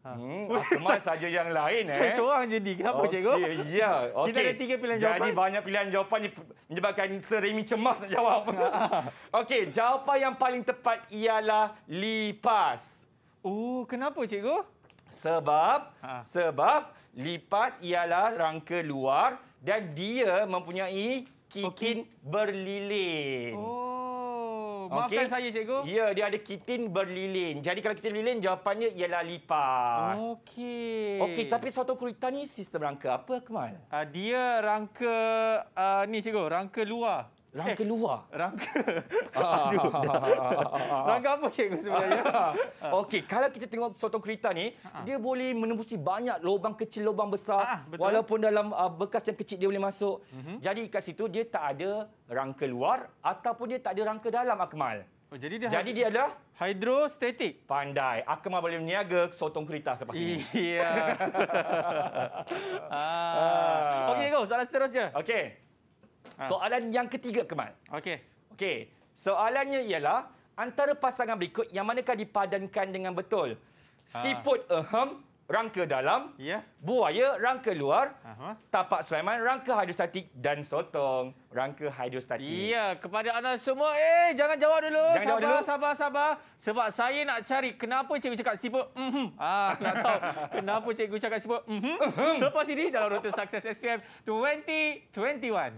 Ha. Hmm, ah, saja yang lain. Eh. Seorang jadi. Kenapa, okay, cikgu? Ya, okay. Kita ada tiga pilihan jadi, jawapan. Jadi, banyak pilihan jawapan ini menyebabkan Sir cemas nak jawab. Okey, jawapan yang paling tepat ialah lipas. Oh, uh, kenapa, cikgu? Sebab, ha. sebab lipas ialah rangka luar dan dia mempunyai kitin okay. berlilin. Oh, maafkan okay. saya cikgu. Ya, dia ada kitin berlilin. Jadi kalau kitin berlilin jawapannya ialah lipas. Okey. Okey, tapi satu kulitan ni sistem rangka apa Kemal? Uh, dia rangka uh, ni cikgu, rangka luar. Rangka eh, luar? Rangka. Aduh. rangka apa cikgu sebenarnya? Okey, kalau kita tengok sotong kereta ni, Aa. dia boleh menembusi banyak lubang kecil, lubang besar. Aa, ah, walaupun dalam uh, bekas yang kecil dia boleh masuk. Mm -hmm. Jadi kat situ dia tak ada rangka luar ataupun dia tak ada rangka dalam, Akmal. Oh, jadi dia, jadi dia adalah? Hidrostatik. Pandai. Akmal boleh meniaga sotong kereta selepas ini. Iya. Ah. Okey, go. Soalan seterusnya. Okey. Ha. Soalan yang ketiga, Kemal. Okey. Okey. Soalannya ialah, antara pasangan berikut yang manakah dipadankan dengan betul? Ha. Siput ehem, rangka dalam. Ya. Buaya, rangka luar. Aha. Tapak Sulaiman, rangka hidrostatik. Dan sotong, rangka hidrostatik. Ya, kepada anda semua. Eh, jangan jawab dulu. Jangan sabar, jawab dulu. sabar, sabar. Sebab saya nak cari kenapa cikgu cakap siput Hmm. Ah, nak tahu kenapa cikgu cakap siput Hmm. Selepas ini dalam Rota sukses SPM 2021.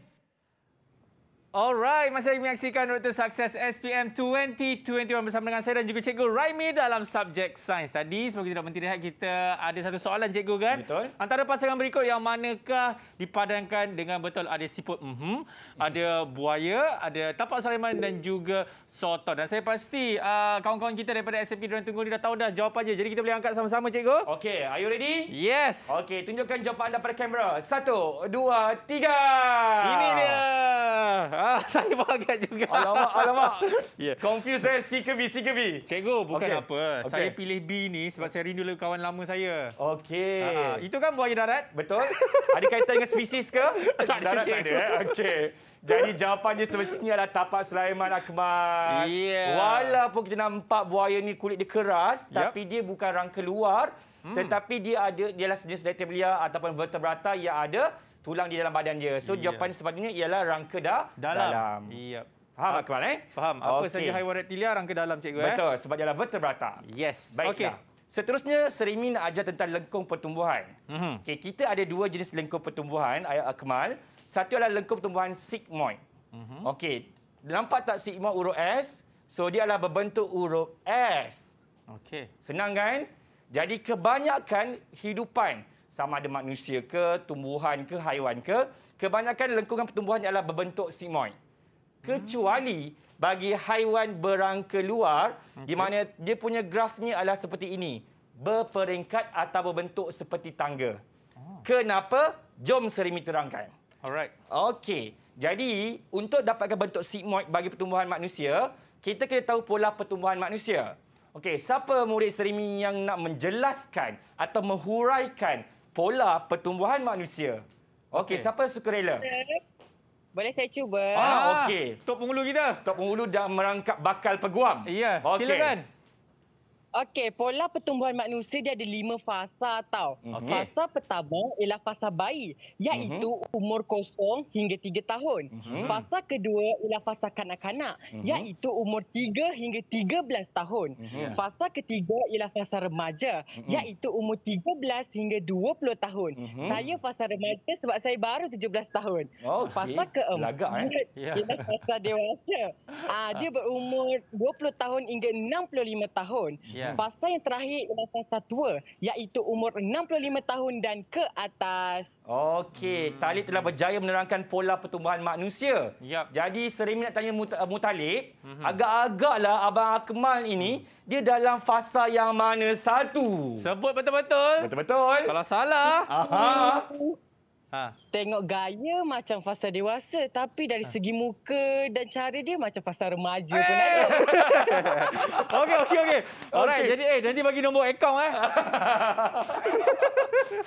Alright, masih lagi menyaksikan Road sukses SPM 2021 bersama dengan saya dan juga Cikgu Raimi dalam subjek sains tadi. Semoga tidak berhenti rehat, kita ada satu soalan Cikgu kan? Betul. Antara pasangan berikut yang manakah dipadankan dengan betul? Ada siput, mm -hmm, ada buaya, ada tapak Sulaiman dan juga sotor. Dan saya pasti ah, kawan-kawan uh, kita daripada SMP Durian Tunggu ni dah tahu dah jawapan je. Jadi kita boleh angkat sama-sama Cikgu. Okay, are you ready? Yes. Okay, tunjukkan jawapan anda pada kamera. Satu, dua, tiga. Ini dia. Ah, saya pun agak juga. Alamak, alamak. yeah. Confused saya eh? C ke B, C ke B. Cikgu, bukan okay. apa. Okay. Saya pilih B ni sebab saya rindu dengan kawan lama saya. Okey. Uh-huh. Ah, ah. Itu kan buaya darat? Betul. ada kaitan dengan spesies ke? tak ada, darat cikgu. tak kan? ada. Eh? Okey. Jadi jawapannya semestinya adalah tapak Sulaiman Akmal. Yeah. Walaupun kita nampak buaya ni kulit dia keras, yep. tapi dia bukan rangka luar. Hmm. Tetapi dia ada, dia adalah jenis datibilia ataupun vertebrata yang ada tulang di dalam badan dia. So, yeah. jawapan sepatutnya ialah rangka da dalam. dalam. Yep. Faham tak, kawan? Eh? Faham. Apa okay. saja haiwan reptilia, rangka dalam, cikgu. Eh? Betul. Eh? Sebab dia adalah vertebrata. Yes. Baiklah. Okay. Seterusnya, Serimi nak ajar tentang lengkung pertumbuhan. Mm -hmm. okay, kita ada dua jenis lengkung pertumbuhan, Ayah Akmal. Satu adalah lengkung pertumbuhan sigmoid. Mm -hmm. okay. Nampak tak sigmoid urut S? So, dia adalah berbentuk urut S. Okay. Senang kan? Jadi, kebanyakan hidupan, sama ada manusia ke, tumbuhan ke, haiwan ke, kebanyakan lengkungan pertumbuhan adalah berbentuk sigmoid. Kecuali bagi haiwan berangka luar okay. di mana dia punya grafnya adalah seperti ini, berperingkat atau berbentuk seperti tangga. Oh. Kenapa? Jom Serimi terangkan. Alright. Okey. Jadi, untuk dapatkan bentuk sigmoid bagi pertumbuhan manusia, kita kena tahu pola pertumbuhan manusia. Okey, siapa murid Serimi yang nak menjelaskan atau menghuraikan pola pertumbuhan manusia. Okey, okay. siapa suka rela? Boleh saya cuba? Ah, ah, okey. Tok pengulu kita. Tok pengulu dah merangkap bakal peguam. Ya, okay. silakan. Okay. Okey, pola pertumbuhan manusia dia ada lima fasa tau. Mhm. Okay. Fasa pertama ialah fasa bayi, iaitu uh-huh. umur kosong hingga tiga tahun. Uh-huh. Fasa kedua ialah fasa kanak-kanak, uh-huh. iaitu umur tiga hingga tiga belas tahun. Uh-huh. Fasa ketiga ialah fasa remaja, uh-huh. iaitu umur tiga belas hingga dua puluh tahun. Uh-huh. Saya fasa remaja sebab saya baru tujuh belas tahun. Oh, okay. Fasa keempat eh. Ya. ialah fasa dewasa. Ah, dia berumur dua puluh tahun hingga enam puluh lima tahun. Yeah. Pasal yang terakhir ialah pasal tua iaitu umur 65 tahun dan ke atas. Okey, hmm. Talib telah berjaya menerangkan pola pertumbuhan manusia. Yep. Jadi sering nak tanya eh, Mutalib, mm-hmm. agak-agaklah abang Akmal ini dia dalam fasa yang mana satu? Sebut betul-betul. Betul-betul. Kalau salah. Aha. Ha. Tengok gaya macam fasa dewasa tapi dari ha. segi muka dan cara dia macam fasa remaja hey. pun eh. ada. okey okey okey. Alright okay. jadi eh nanti bagi nombor akaun eh.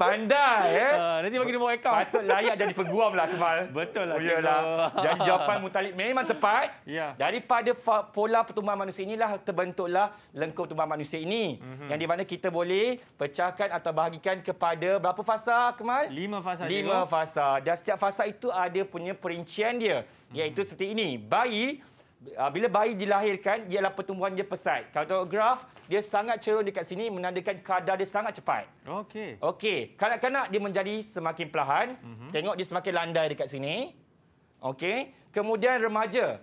Pandai eh. Uh, nanti bagi nombor akaun. Patut layak jadi peguam lah Kemal. Betul lah. Oh, lah. Jadi jawapan Mutalib memang tepat. Yeah. Daripada pola pertumbuhan manusia inilah terbentuklah lengkung pertumbuhan manusia ini. Mm-hmm. Yang di mana kita boleh pecahkan atau bahagikan kepada berapa fasa Kemal? Lima fasa. Lima Itulah fasa. Dan setiap fasa itu ada punya perincian dia. Hmm. Iaitu hmm. seperti ini. Bayi, ah, bila bayi dilahirkan, ialah pertumbuhan dia pesat. Kalau tengok graf, dia sangat cerun dekat sini menandakan kadar dia sangat cepat. Okey. Okey. Kanak-kanak dia menjadi semakin perlahan. Hmm. Tengok dia semakin landai dekat sini. Okey. Kemudian remaja.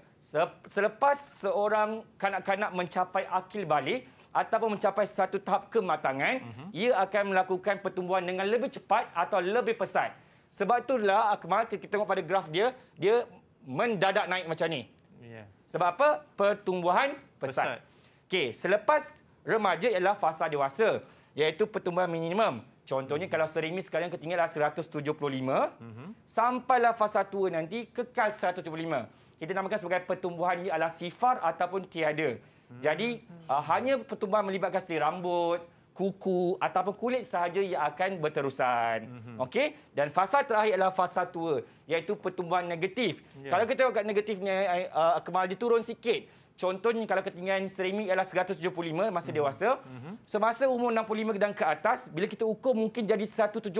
Selepas seorang kanak-kanak mencapai akil balik, ataupun mencapai satu tahap kematangan, uh mhm. -huh. ia akan melakukan pertumbuhan dengan lebih cepat atau lebih pesat. Sebab itulah Akmal ah, kita tengok pada graf dia, dia mendadak naik macam ni. Ya. Sebab apa? Pertumbuhan pesat. pesat. Okey, selepas remaja ialah fasa dewasa, iaitu pertumbuhan minimum. Contohnya mm. kalau sering ni sekarang ketinggalah 175, -hmm. sampailah fasa tua nanti kekal 175. Kita namakan sebagai pertumbuhan ialah sifar ataupun tiada. Mm. Jadi mm. Uh, hanya pertumbuhan melibatkan seti rambut, kuku ataupun kulit sahaja yang akan berterusan. Mm-hmm. Okey? Dan fasa terakhir adalah fasa tua iaitu pertumbuhan negatif. Yeah. Kalau kita kat negatifnya uh, kemal dia turun sikit. Contohnya kalau ketinggian seremik ialah 175 masa hmm. dewasa. Mhm. Semasa umur 65 dan ke atas, bila kita ukur mungkin jadi 174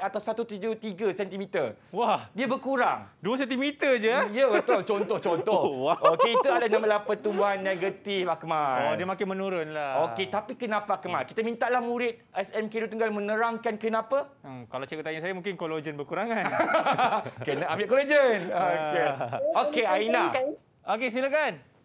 atau 173 cm. Wah. Dia berkurang. 2 cm je? Eh? Ya, betul. Contoh-contoh. Oh, wow. Okey, itu adalah nama pertumbuhan negatif, Akmal. Oh, dia makin menurun lah. Okey, tapi kenapa, Akmal? Hmm. Kita minta lah murid SMK Dua Tunggal menerangkan kenapa. Hmm, kalau cikgu tanya saya, mungkin kolagen berkurangan. Kena ambil kolagen. Ah. Okey. Okey, Aina. Okey, silakan.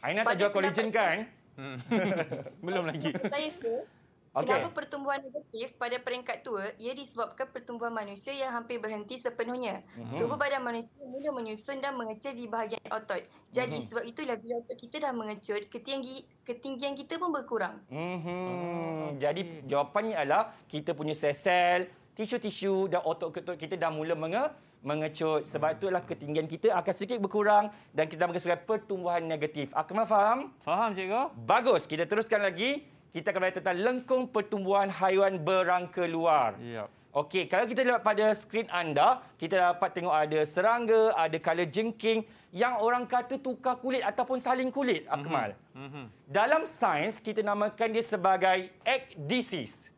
Aina tak jual collagen kan? Hmm. Belum lagi. Saya tu, okay. kenapa pertumbuhan negatif pada peringkat tua, ia disebabkan pertumbuhan manusia yang hampir berhenti sepenuhnya. Mm-hmm. Tubuh badan manusia mula menyusun dan mengecil di bahagian otot. Jadi mm-hmm. sebab itulah bila otot kita dah mengecut, ketinggi, ketinggian kita pun berkurang. Mm-hmm. Mm-hmm. Jadi jawapannya adalah kita punya sel-sel, tisu-tisu dan otot-otot kita dah mula mengecut mengecut. Sebab itulah ketinggian kita akan sedikit berkurang dan kita akan sebagai pertumbuhan negatif. Akmal faham? Faham, cikgu. Bagus. Kita teruskan lagi. Kita akan belajar tentang lengkung pertumbuhan haiwan berangka luar. Ya. Okey, kalau kita lihat pada skrin anda, kita dapat tengok ada serangga, ada kala jengking yang orang kata tukar kulit ataupun saling kulit, Akmal. Mm -hmm. Dalam sains, kita namakan dia sebagai egg disease.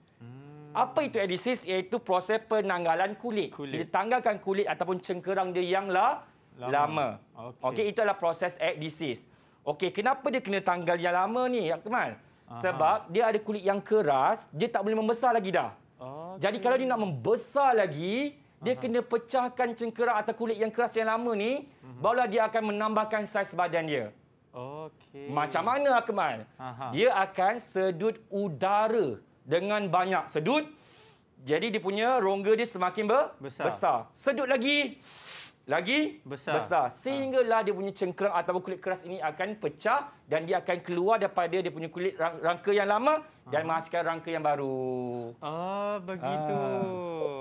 Apa itu edesis? Iaitu proses penanggalan kulit. kulit. Dia tanggalkan kulit ataupun cengkerang dia yang lama. lama. Okey, okay, itu adalah proses edesis. Okey, kenapa dia kena tanggal yang lama ni, Akmal? Aha. Sebab dia ada kulit yang keras, dia tak boleh membesar lagi dah. Okay. Jadi kalau dia nak membesar lagi, dia kena pecahkan cengkerang atau kulit yang keras yang lama ni, uh barulah dia akan menambahkan saiz badan dia. Okey. Macam mana, Akmal? Aha. Dia akan sedut udara dengan banyak sedut. Jadi dia punya rongga dia semakin ber- besar. besar. Sedut lagi lagi besar. besar. Ha. Sehinggalah ha. dia punya cengkerang atau kulit keras ini akan pecah dan dia akan keluar daripada dia punya kulit rang rangka yang lama dan ha. menghasilkan rangka yang baru. Oh, begitu. Ha.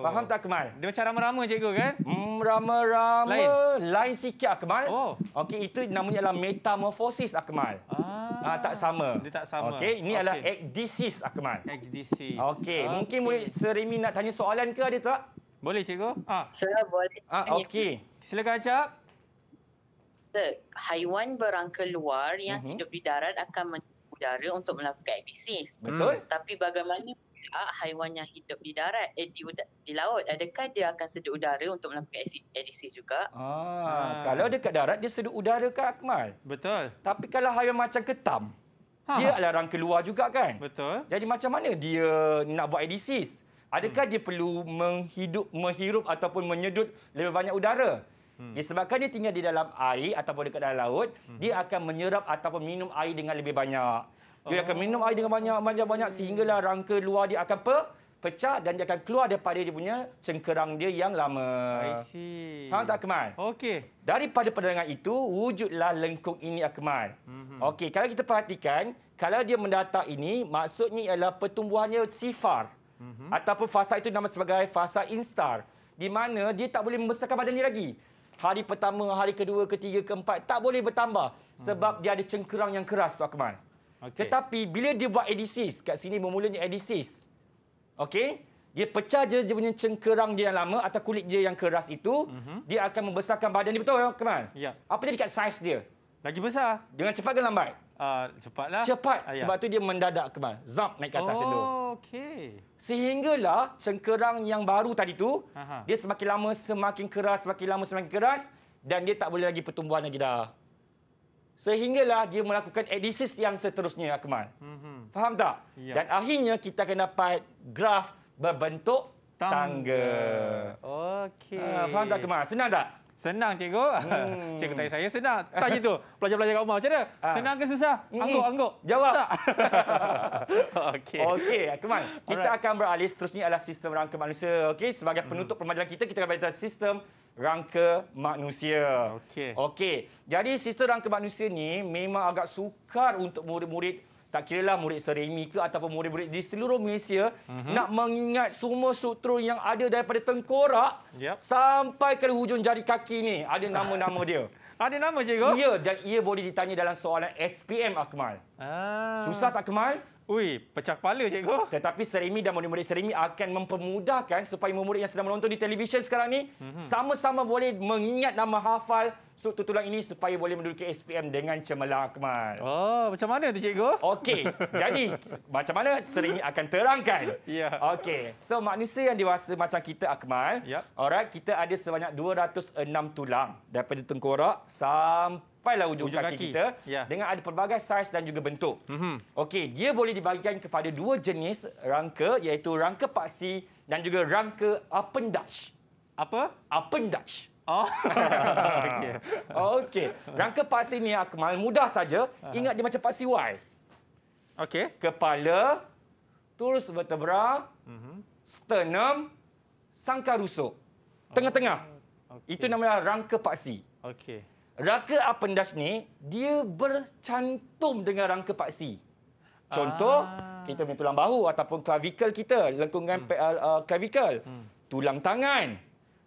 Faham tak, Kemal? Dia macam rama-rama, cikgu, kan? Hmm, rama-rama. Lain. Lain sikit, Akmal. Ah, oh. Okey, itu namanya adalah metamorfosis, Akmal. Ah. Ha, tak sama. Dia tak sama. Okey, ini okay. adalah ekdisis, Akmal. Ekdisis. Okey, okay. mungkin boleh Serimi nak tanya soalan ke ada tak? Boleh cikgu? Ah. Saya boleh. Ah, okey. Silakan ajak. Haiwan berangka luar yang mm-hmm. hidup di darat akan menyerbu udara untuk melakukan bisnis. Betul. Hmm. Tapi bagaimana haiwan yang hidup di darat eh, di, di laut adakah dia akan sedut udara untuk melakukan edisi juga ah, ha. kalau dekat darat dia sedut udara ke Akmal betul tapi kalau haiwan macam ketam ha. dia larang keluar juga kan betul jadi macam mana dia nak buat edisi adakah hmm. dia perlu menghidup menghirup ataupun menyedut lebih banyak udara hmm. disebabkan dia tinggal di dalam air ataupun dekat dalam laut hmm. dia akan menyerap ataupun minum air dengan lebih banyak dia oh. akan minum air dengan banyak banyak banyak sehinggalah rangka luar dia akan pe pecah dan dia akan keluar daripada dia punya cengkerang dia yang lama. I see. Faham tak, Akman? Okey. Daripada pandangan itu, wujudlah lengkung ini, akmal. Mm -hmm. Okey, kalau kita perhatikan, kalau dia mendatang ini, maksudnya ialah pertumbuhannya sifar. Mm -hmm. ataupun fasa itu nama sebagai fasa instar di mana dia tak boleh membesarkan badan dia lagi. Hari pertama, hari kedua, ketiga, keempat tak boleh bertambah sebab hmm. dia ada cengkerang yang keras tu Akmal. Okay. Tetapi bila dia buat edisis, kat sini bermulanya edisis. okay Dia pecah je dia punya cengkerang dia yang lama atau kulit dia yang keras itu, hmm. dia akan membesarkan badan dia betul ya Akmal? Ya. Apa jadi kat saiz dia? Lagi besar. Dengan cepat ke lambat? Ah, cepatlah. Cepat. Ayah. Ya. Sebab tu dia mendadak kemal. Zap naik ke atas oh, cendol. Okey. Sehinggalah cengkerang yang baru tadi tu, Aha. dia semakin lama semakin keras, semakin lama semakin keras dan dia tak boleh lagi pertumbuhan lagi dah. Sehinggalah dia melakukan edisis yang seterusnya, Akmal. Hmm. Faham tak? Ya. Dan akhirnya kita akan dapat graf berbentuk tangga. tangga. Okey. Uh, faham tak, Akmal? Senang tak? Senang cikgu. Hmm. Cikgu tanya saya senang. tak gitu pelajar-pelajar kat rumah macam mana? Ha. Senang ke susah? Angguk, angguk. Jawab. Okey. Okey, come Kita Alright. akan beralih seterusnya adalah sistem rangka manusia. Okey, sebagai hmm. penutup hmm. pembelajaran kita, kita akan belajar sistem rangka manusia. Okey. Okey. Jadi sistem rangka manusia ni memang agak sukar untuk murid-murid tak kira lah murid Seremi ke ataupun murid-murid di seluruh Malaysia mm-hmm. nak mengingat semua struktur yang ada daripada tengkorak yep. sampai ke hujung jari kaki ni ada nama-nama dia. ada nama cikgu? Ya dan ia boleh ditanya dalam soalan SPM Akmal. Ah. Susah tak Akmal? Ui, pecah kepala cikgu. Tetapi Serimi dan murid-murid Serimi akan mempermudahkan supaya murid yang sedang menonton di televisyen sekarang ni mhm. sama-sama mm -hmm. boleh mengingat nama hafal suku tutulang ini supaya boleh menduduki SPM dengan cemerlang Akmal. Oh, macam mana tu cikgu? Okey. jadi, macam mana Serimi akan terangkan? Ya. Yeah. Okey. So, manusia yang dewasa macam kita Akmal, yep. Ya. alright, kita ada sebanyak 206 tulang daripada tengkorak sampai sampailah ujung, ujung kaki, kaki kita ya. dengan ada pelbagai saiz dan juga bentuk. Mm -hmm. Okey, dia boleh dibahagikan kepada dua jenis rangka iaitu rangka paksi dan juga rangka appendage. Apa? Appendage. Oh. Okey. Okey. Rangka paksi ni akmal mudah saja. Ingat dia macam paksi Y. Okey. Kepala, terus vertebra, mm -hmm. sternum, sangkar rusuk. Tengah-tengah. Oh, okay. Itu namanya rangka paksi. Okey. Rangka appendas ni dia bercantum dengan rangka paksi. Ah. Contoh ah. kita punya tulang bahu ataupun clavicle kita, lengkungan hmm. uh, eh, clavicle. Eh, hmm. Tulang tangan.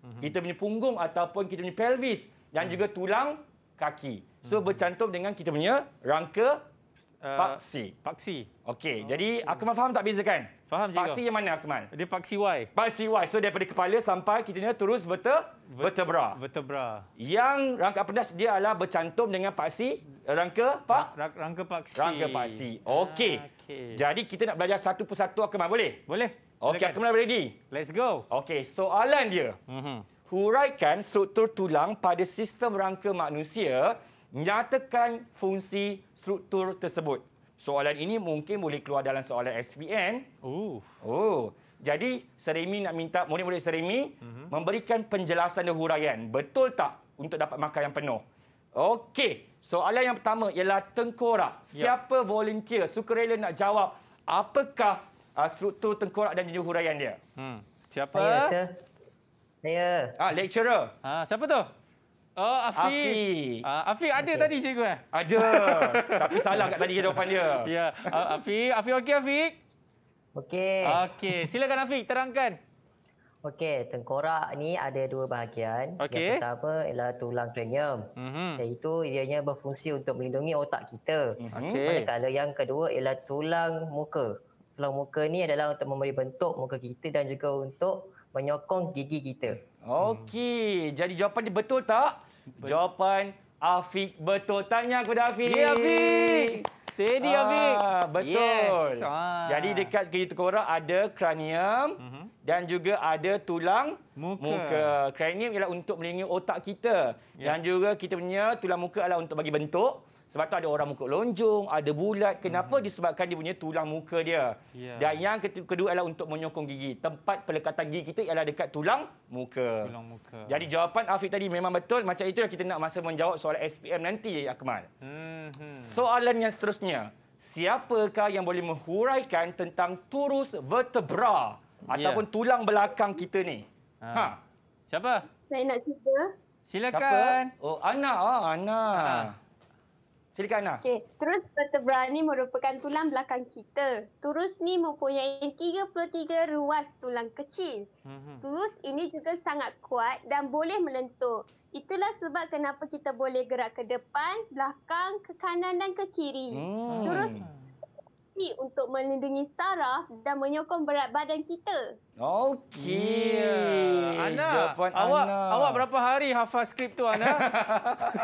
Hmm. Kita punya punggung ataupun kita punya pelvis yang hmm. juga tulang kaki. So hmm. bercantum dengan kita punya rangka Paksi. Eh, paksi. Okey, oh. jadi Akmal faham tak bezakan? Faham juga. Paksi yang mana Akmal? Dia paksi Y. Paksi Y. So daripada kepala sampai kita ni terus bete. Bete verte Bete Vertebra. Yang rangka pedas dia adalah bercantum dengan paksi rangka pak Ra- rangka paksi. Rangka paksi. Okey. Ah, okay. Jadi kita nak belajar satu persatu Akmal boleh? Boleh. Okey, Akmal ready? Let's go. Okey, soalan dia. Mhm. Huraikan struktur tulang pada sistem rangka manusia nyatakan fungsi struktur tersebut. Soalan ini mungkin boleh keluar dalam soalan SPM. Oh. Oh. Jadi Seremi nak minta murid-murid Seremi uh-huh. memberikan penjelasan dan huraian. Betul tak untuk dapat markah yang penuh? Okey. Soalan yang pertama ialah tengkorak. Ya. Siapa volunteer sukarela nak jawab apakah ah, struktur tengkorak dan juga huraian dia? Hmm. Siapa? Saya. Saya. Ah, lecturer. Ah, siapa tu? Oh, Afi. Afi. Uh, ah, Afi ada okay. tadi cikgu eh? Ada. Tapi salah kat tadi jawapan dia. Ya. Uh, ah, Afi, Afi okey Afi? Okey. Okey, silakan Afi terangkan. Okey, tengkorak ni ada dua bahagian. Okay. Yang pertama ialah tulang cranium. Mm-hmm. Iaitu ianya berfungsi untuk melindungi otak kita. Mhm. Okey. Manakala yang kedua ialah tulang muka. Tulang muka ni adalah untuk memberi bentuk muka kita dan juga untuk menyokong gigi kita. Okey, jadi jawapan dia betul tak? Jawapan Afiq betul. Tanya kepada Afiq. Ya, Afiq. Steady, ah, Afiq. Betul. Yes. Ah. Jadi, dekat gigi tengkorak ada kranium uh mhm. -huh. dan juga ada tulang muka. muka. Kranium ialah untuk melindungi otak kita. Yeah. Dan juga kita punya tulang muka adalah untuk bagi bentuk. Sebab tu ada orang muka lonjong, ada bulat. Kenapa? Hmm. Disebabkan dia punya tulang muka dia. Yeah. Dan yang kedua adalah untuk menyokong gigi. Tempat pelekatan gigi kita ialah dekat tulang muka. Tulang muka. Jadi jawapan Afiq tadi memang betul. Macam itulah kita nak masa menjawab soalan SPM nanti, Akmal. Hmm, hmm. Soalan yang seterusnya. Siapakah yang boleh menghuraikan tentang turus vertebra yeah. ataupun tulang belakang kita ni? Ha. ha. Siapa? Saya nak cuba. Silakan. Siapa? Oh, Ana. Oh, Ana. Ha. Silakan Ana. Okay. Terus vertebra ni merupakan tulang belakang kita. Terus ni mempunyai 33 ruas tulang kecil. Mhm. Terus ini juga sangat kuat dan boleh melentur. Itulah sebab kenapa kita boleh gerak ke depan, belakang, ke kanan dan ke kiri. Hmm. Terus tapi untuk melindungi saraf dan menyokong berat badan kita. Okey. Hmm. Ana, awak, awak berapa hari hafal skrip tu, Ana?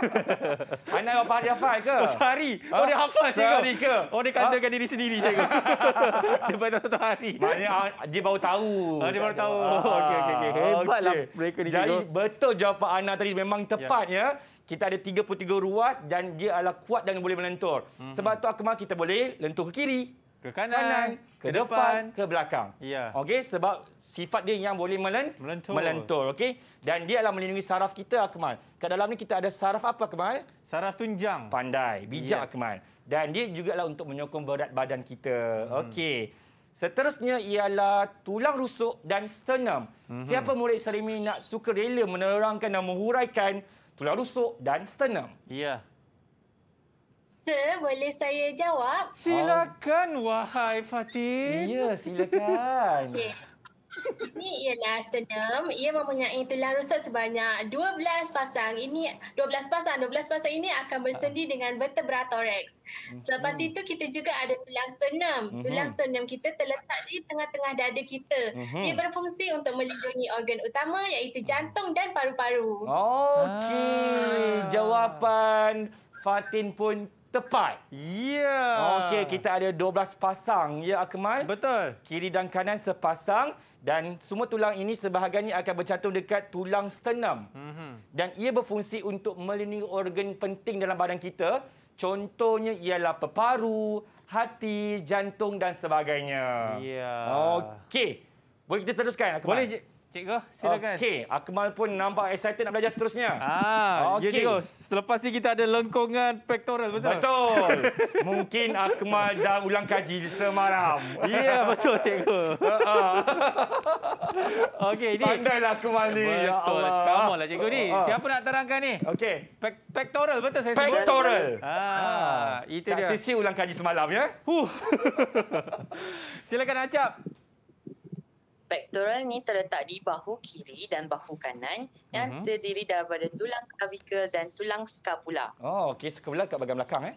Ana berapa hari hafal ke? Oh, sehari. Oh, dia hafal ha? sehari ke? Oh, dia kandangkan ha? diri sendiri, cikgu. dia baru satu hari. Maksudnya, ah, dia baru tahu. Oh, dia baru tahu. Ah. Okey, okey, okey. Hebatlah okay. mereka ni, Jadi, betul jawapan Ana tadi. Memang tepat, ya. ya? kita ada 33 ruas dan dia adalah kuat dan boleh melentur. Mm -hmm. Sebab tu akmal kita boleh lentur ke kiri, ke kanan, kanan ke, ke depan, depan, ke belakang. Yeah. Okey, sebab sifat dia yang boleh melen melentur, melentur okey. Dan dia adalah melindungi saraf kita akmal. Kat dalam ni kita ada saraf apa akmal? Saraf tunjang. Pandai, bijak yeah. akmal. Dan dia juga lah untuk menyokong berat badan kita. Mm. Okey. Seterusnya ialah tulang rusuk dan sternum. Mm -hmm. Siapa murid Serimi nak suka rela menerangkan dan menghuraikan tulang rusuk dan sternum? Ya. Sir, boleh saya jawab? Silakan, wahai Fatih. Ya, silakan. okay. Ini ialah stenum. Ia mempunyai tulang rusuk sebanyak 12 pasang. Ini 12 pasang. 12 pasang ini akan bersendi dengan vertebra thorax. Mhm. Selepas mm-hmm. itu kita juga ada tulang sternum. Mm-hmm. Tulang sternum kita terletak di tengah-tengah dada kita. Mm-hmm. Ia berfungsi untuk melindungi organ utama iaitu jantung dan paru-paru. Okey. Ah. Jawapan Fatin pun Tepat. Ya. Okey, kita ada 12 pasang. Ya, Akmal? Betul. Kiri dan kanan sepasang. Dan semua tulang ini sebahagiannya akan bercantum dekat tulang sternum. Mm -hmm. Dan ia berfungsi untuk melindungi organ penting dalam badan kita. Contohnya ialah peparu, hati, jantung dan sebagainya. Ya. Okey. Boleh kita teruskan, Akmal? Boleh, Cikgu, silakan. Okey, Akmal pun nampak excited nak belajar seterusnya. Ah, okay. ya ah, cikgu. Selepas ni kita ada lengkungan pectoral, betul? Betul. Mungkin Akmal dah ulang kaji semalam. Ya, yeah, betul cikgu. Okey, ini. Pandailah Akmal ni. Ya Allah. Kamu lah cikgu ni. Siapa nak terangkan ni? Okey. Pectoral, betul saya sebut? Pectoral. Ah, ha. itu dia. Tak sisi ulang kaji semalam, ya? Huh. silakan, Acap pectoral ni terletak di bahu kiri dan bahu kanan yang mm-hmm. terdiri daripada tulang cervical dan tulang scapula. Oh, okey, scapula kat bahagian belakang eh.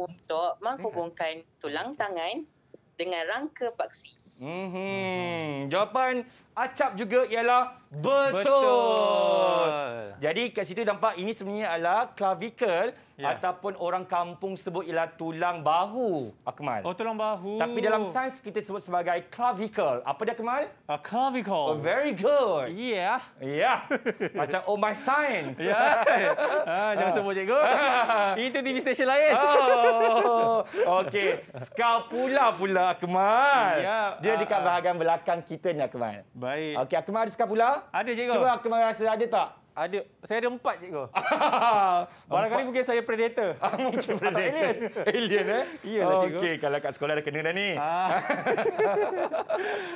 Untuk menghubungkan hmm. tulang tangan dengan rangka paksi. Mhm. Jawapan acap juga ialah betul. betul. Jadi kat situ nampak ini sebenarnya adalah clavicle ya. ataupun orang kampung sebut ialah tulang bahu, Akmal. Oh, tulang bahu. Tapi dalam sains kita sebut sebagai clavicle. Apa dia, Akmal? A clavicle. Oh, very good. Yeah. Yeah. Macam oh my science. Yeah. ah, jangan sebut cikgu. Itu TV station lain. oh. Okey. Scapula pula, Akmal. Yeah. Dia dekat uh, bahagian belakang kita ni, Akmal. Baik. Okey, Akmal ada pula? Ada, cikgu. Cuba Akmal rasa ada tak? Ada. Saya ada empat, cikgu. Barangkali mungkin saya predator. mungkin predator. Alien. Alien, eh? Iyalah, cikgu. Okey, kalau kat sekolah dah kena dah ni. Ah.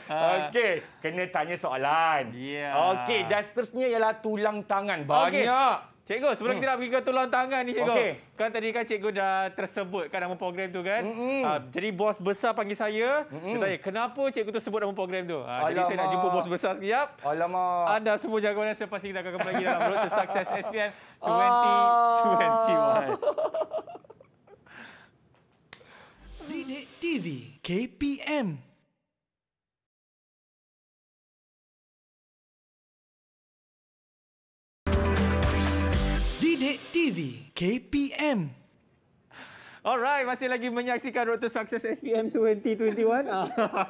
Ah. Okey, kena tanya soalan. Yeah. Okey, dan seterusnya ialah tulang tangan. Banyak. Okay. Cikgu, sebelum hmm. kita nak pergi ke tulang tangan ni, Cikgu. Okay. Kan tadi kan Cikgu dah tersebut kan nama program tu kan? Mm -mm. Uh, jadi bos besar panggil saya. Mm -mm. Dia tanya, kenapa Cikgu tu sebut nama program tu? Uh, jadi saya nak jumpa bos besar sekejap. Alamak. Anda semua jagoan yang saya pasti kita akan kembali lagi dalam Road to Success SPN 2021. Didik TV KPM. Didik TV KPM Alright, masih lagi menyaksikan Road Success SPM 2021. Ah.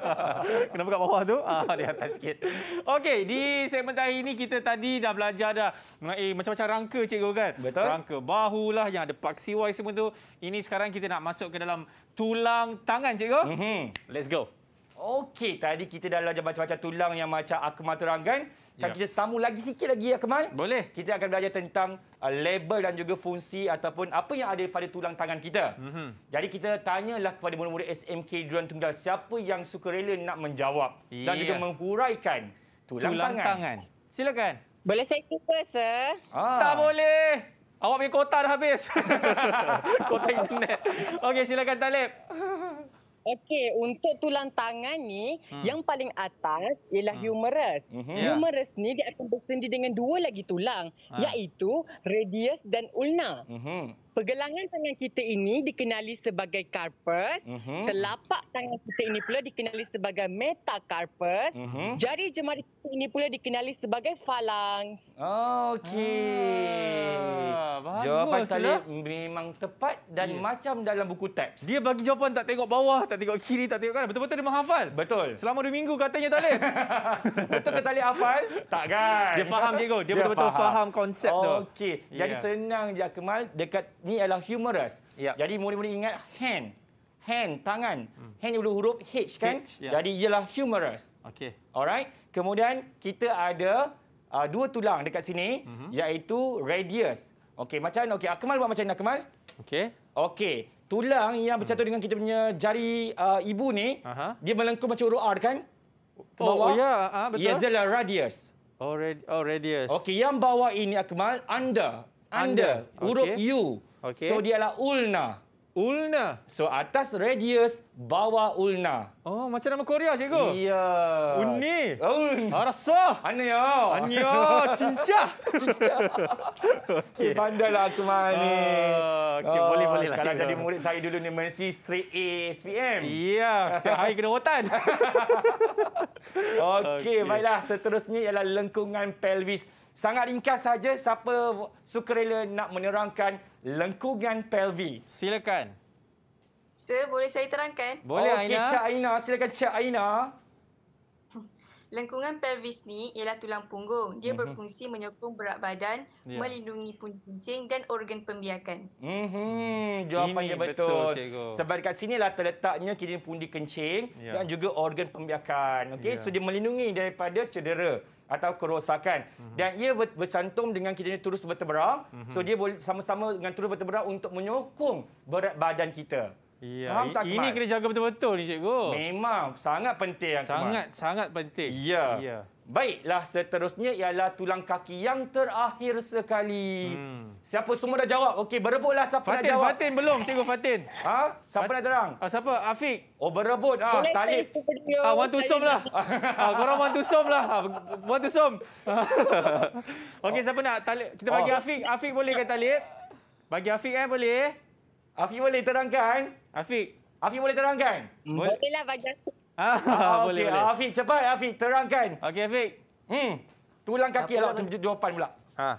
Kenapa kat bawah tu? Ah, di atas sikit. Okey, di segmen tadi ini kita tadi dah belajar dah mengenai macam-macam rangka cikgu kan? Betul. Rangka bahu lah yang ada paksi Y semua tu. Ini sekarang kita nak masuk ke dalam tulang tangan cikgu. Mm-hmm. Let's go. Okey, tadi kita dah belajar macam-macam tulang yang macam akumaturang kan? Kan ya. kita sambung lagi sikit lagi ya Kemal. Boleh. Kita akan belajar tentang uh, label dan juga fungsi ataupun apa yang ada pada tulang tangan kita. Mm -hmm. Jadi kita tanyalah kepada murid-murid SMK Duran Tunggal siapa yang suka rela nak menjawab yeah. dan juga menguraikan tulang, tulang tangan. tangan. Silakan. Boleh saya cuba, Sir? Ah. Tak boleh. Awak punya kota dah habis. kota internet. Okey, silakan Talib. Okey, untuk tulang tangan ni, hmm. yang paling atas ialah hmm. humerus. Mm-hmm. Humerus ya. ni dia akan bersendi dengan dua lagi tulang, ha. iaitu radius dan ulna. Mm-hmm. Pergelangan tangan kita ini dikenali sebagai carpus. Uh-huh. Telapak tangan kita ini pula dikenali sebagai metacarpus. Uh-huh. Jari jemari kita ini pula dikenali sebagai falang. Oh, okey. Ah, jawapan tadi lah. memang tepat dan yeah. macam dalam buku teks. Dia bagi jawapan tak tengok bawah, tak tengok kiri, tak tengok kanan. Betul-betul dia menghafal. Betul. Selama dua minggu katanya Talib. Betul ke Talib hafal? tak kan. Dia faham cikgu. Dia, betul-betul faham, faham konsep oh, tu. Okey. Jadi ya. senang je Akmal. Dekat ni adalah humerus. Yep. Ya. Jadi murid-murid ingat hand. Hand, tangan. Hmm. Hand ialah huruf H kan? H, yeah. Jadi ialah humerus. Okey. Alright. Kemudian kita ada uh, dua tulang dekat sini mm-hmm. iaitu radius. Okey, macam okey, Akmal buat macam ni Akmal. Okey. Okey. Tulang yang bercantum hmm. dengan kita punya jari uh, ibu ni, Aha. dia melengkung macam huruf R kan? Ke oh, bawah. Ya, ah, ah, oh, oh ya, yeah. ha, betul. Yes, the radius. Oh, radius. Okey, yang bawah ini Akmal, under. Under. under. Huruf U. Okay. So dia ialah ulna. Ulna. So atas radius, bawah ulna. Oh, macam nama Korea, cikgu. Ya. Yeah. Unni. Oh, un. Ah, rasa. Anya. Anya. Cinca. Cinca. Okay. Eh, lah aku mana. Ah, okay, oh, boleh, boleh lah. Kalau jadi murid saya dulu ni, mesti straight A, SPM. Iya. yeah, setiap hari kena rotan. okay, okay, baiklah. Seterusnya ialah lengkungan pelvis. Sangat ringkas saja. Siapa sukarela nak menerangkan lengkungan pelvis. Silakan. Sir, boleh saya terangkan? Boleh, okay, Aina. Okey, Cik Aina. Silakan, Cik Aina. Lengkungan pelvis ni ialah tulang punggung. Dia mm-hmm. berfungsi menyokong berat badan, yeah. melindungi punggung dan organ pembiakan. Mm-hmm. Jawapannya betul. betul Sebab kat sini lah terletaknya kini pundi kencing yeah. dan juga organ pembiakan. Okay, yeah. so dia melindungi daripada cedera atau kerosakan mm-hmm. dan ia bersantum dengan kita ni terus vertebra mm-hmm. so dia boleh sama-sama dengan terus vertebra untuk menyokong berat badan kita Ya, Faham tak, ini kena jaga betul-betul ni cikgu. Memang sangat penting yang sangat sangat penting. Ya. ya. Baiklah, seterusnya ialah tulang kaki yang terakhir sekali. Hmm. Siapa semua dah jawab? Okey, berebutlah siapa Fatin, nak jawab. Fatin belum, Cikgu Fatin. ha? Siapa Fat nak terang? Ah, siapa? Afiq. Oh, berebut. Ah, Boleh Talib. Ah, want to sum lah. ah, korang want to sum lah. want to sum. Okey, siapa nak? Talib. Kita bagi oh. Afiq. Afiq boleh ke Talib? Bagi Afiq eh, boleh? Afiq boleh terangkan? Afiq. Afiq boleh terangkan? Boleh. Bolehlah bagi Afiq. Ah, ah, ah, boleh, okay, boleh. Ah, Afiq, cepat Afiq, terangkan. Okey, Afiq. Hmm. Tulang kaki lah macam jawapan pula. Ha.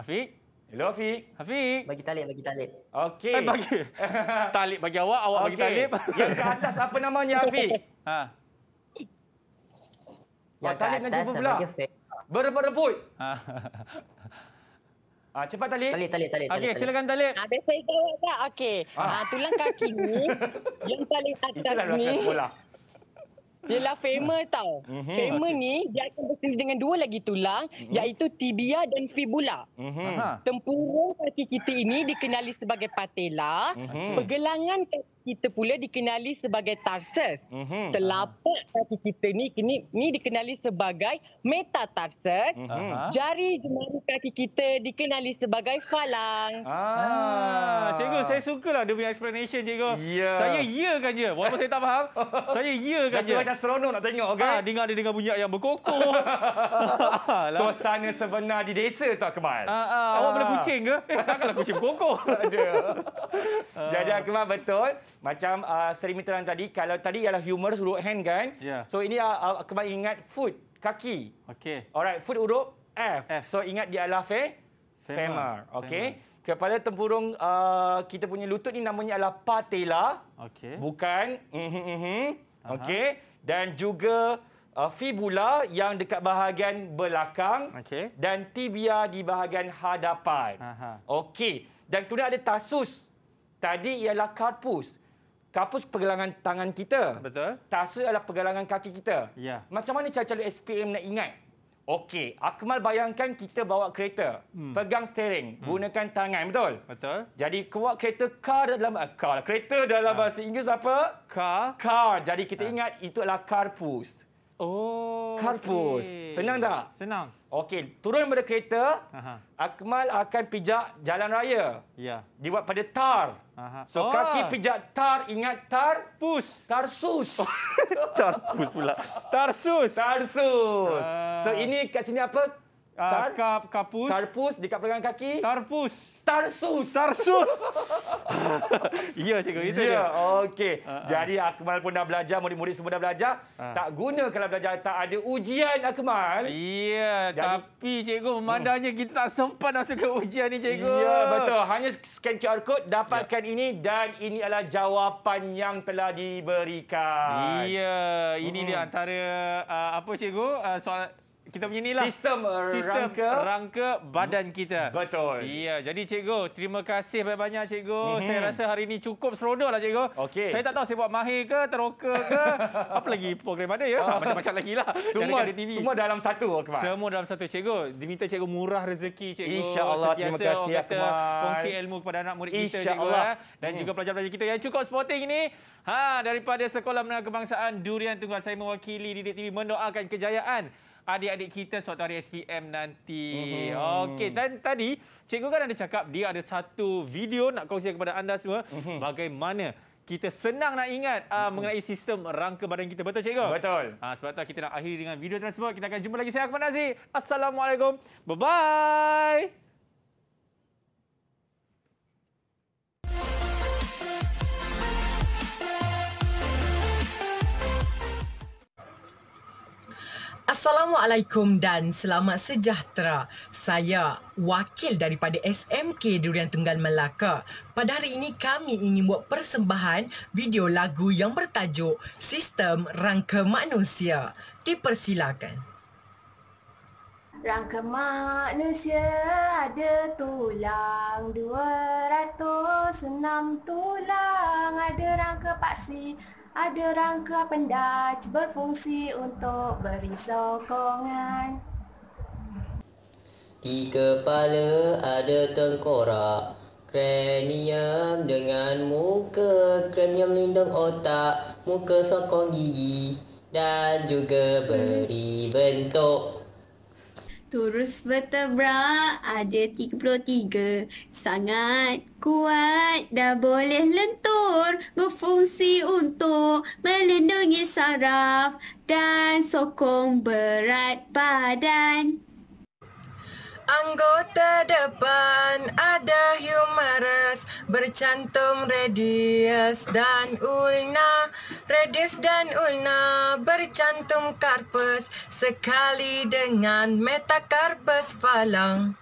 Afiq? Hello, Afiq. Afiq. Bagi talib, bagi talib. Okey. Eh, bagi. talib bagi awak, awak okay. bagi talib. Yang ke atas apa namanya, Afiq? ha. Yang ke atas nak jumpa pula. Berebut. Ha. Ah uh, cepat Talib. Talib Talib Talib. Okey silakan Talib. Ah uh, saya jawab Okey. Ah uh, tulang kaki ni yang paling atas Itulah ni. Itulah Ialah femur tau. Mm-hmm. Femur okay. ni dia akan bersih dengan dua lagi tulang mm-hmm. iaitu tibia dan fibula. Mm-hmm. Tempurung kaki kita ini dikenali sebagai patella. Mm-hmm. Pergelangan kaki kita pula dikenali sebagai tarsus. Mm-hmm. Telapak kaki kita ni, ni ni dikenali sebagai metatarsus. Mm-hmm. Jari jemari kaki kita dikenali sebagai falang. Ah, ah. cikgu saya sukalah dia punya explanation cikgu. Yeah. Saya iyakan je. Walaupun saya tak faham, oh. saya iyakan je. Macam seronok nak tengok ah, okey. Ah, dengar dia dengar bunyi yang berkokok. Ah, lah. Suasana sebenar di desa tu Akmal. Ah, ah. Awak ah. pernah kucing ke? Eh, takkanlah kucing berkokok. Ada. Ah. Jadi Akmal betul. Macam uh, Seri Mitterrand tadi, kalau tadi ialah humor, suruh hand kan? Yeah. So, ini uh, uh, kembali ingat food, kaki. Okay. Alright, food urup, F. F. So, ingat dia ialah fe? Femur. Femur. Okay. Femur. Kepala tempurung uh, kita punya lutut ni namanya ialah patella. Okay. Bukan. Mm -hmm, mm -hmm. Okay. Dan juga uh, fibula yang dekat bahagian belakang. Okay. Dan tibia di bahagian hadapan. Okay. Dan kemudian ada tasus. Tadi ialah karpus. Kapus pergelangan tangan kita. Betul. Tasa adalah pergelangan kaki kita. Ya. Macam mana cara-cara SPM nak ingat? Okey, Akmal bayangkan kita bawa kereta. Hmm. Pegang steering, hmm. gunakan tangan, betul? Betul. Jadi kuat kereta car dalam uh, car. Lah. Kereta dalam ha. bahasa Inggeris apa? Car. Car. Jadi kita ha. ingat itu adalah car push. Oh, Karpus. Okay. Senang tak? Senang. Okey, turun daripada kereta, Aha. Akmal akan pijak jalan raya. Ya. Dibuat pada tar. Aha. So, oh. kaki ah. pijak tar, ingat tar? Pus. Tarsus. Oh. Tarpus pula. Tarsus. Tarsus. Uh. So, ah. ini kat sini apa? Tar ka kapus. Tarpus dekat pergelangan kaki. Tarpus. Tarsus. Tarsus. ya, cikgu. Itu ya. Okey. Uh, uh. Jadi, Akmal pun dah belajar. Murid-murid semua dah belajar. Uh. Tak guna kalau belajar. Tak ada ujian, Akmal. Ya. Jadi... Tapi, cikgu, memandangnya kita tak sempat masukkan ujian ni, cikgu. Ya, betul. Hanya scan QR code, dapatkan ya. ini. Dan ini adalah jawapan yang telah diberikan. Ya. Ini uh. dia hmm. antara... Uh, apa, cikgu? Uh, soalan kita punya inilah sistem, sistem rangka rangka badan kita. Betul. Iya, jadi cikgu, terima kasih banyak-banyak cikgu. Mm -hmm. Saya rasa hari ini cukup seronoklah cikgu. Okay. Saya tak tahu saya buat mahir ke, teroka ke, apa lagi program ada ya? Oh. Ah, macam-macam lagi lah. Semua di TV. Semua dalam satu Akmal. Semua dalam satu cikgu. Diminta cikgu murah rezeki cikgu. Insya-Allah terima kasih Akmal. Kongsi ilmu kepada anak murid Insya kita Allah. cikgu eh. dan mm. juga pelajar-pelajar kita yang cukup sporting ini. Ha, daripada Sekolah Menengah Kebangsaan Durian Tunggal saya mewakili Didik TV mendoakan kejayaan adik-adik kita suatu hari SPM nanti. Uhum. Okey, dan tadi cikgu kan ada cakap dia ada satu video nak kongsi kepada anda semua uhum. bagaimana kita senang nak ingat uh, mengenai sistem rangka badan kita. Betul, cikgu? Betul. Uh, sebab itu kita nak akhiri dengan video tersebut. Kita akan jumpa lagi. Saya Akhman Nazir. Assalamualaikum. Bye-bye. Assalamualaikum dan selamat sejahtera. Saya wakil daripada SMK Durian Tunggal Melaka. Pada hari ini kami ingin buat persembahan video lagu yang bertajuk Sistem Rangka Manusia. Dipersilakan. Rangka manusia ada tulang 206 tulang ada rangka paksi ada rangka pendaj berfungsi untuk beri sokongan. Di kepala ada tengkorak, kranium dengan muka, kranium lindung otak, muka sokong gigi dan juga beri bentuk. Turus vertebra ada 33 sangat kuat dan boleh lentur berfungsi untuk melindungi saraf dan sokong berat badan. Anggota depan ada humerus, bercantum radius dan ulna. Radius dan ulna bercantum karpus sekali dengan metakarpus falang.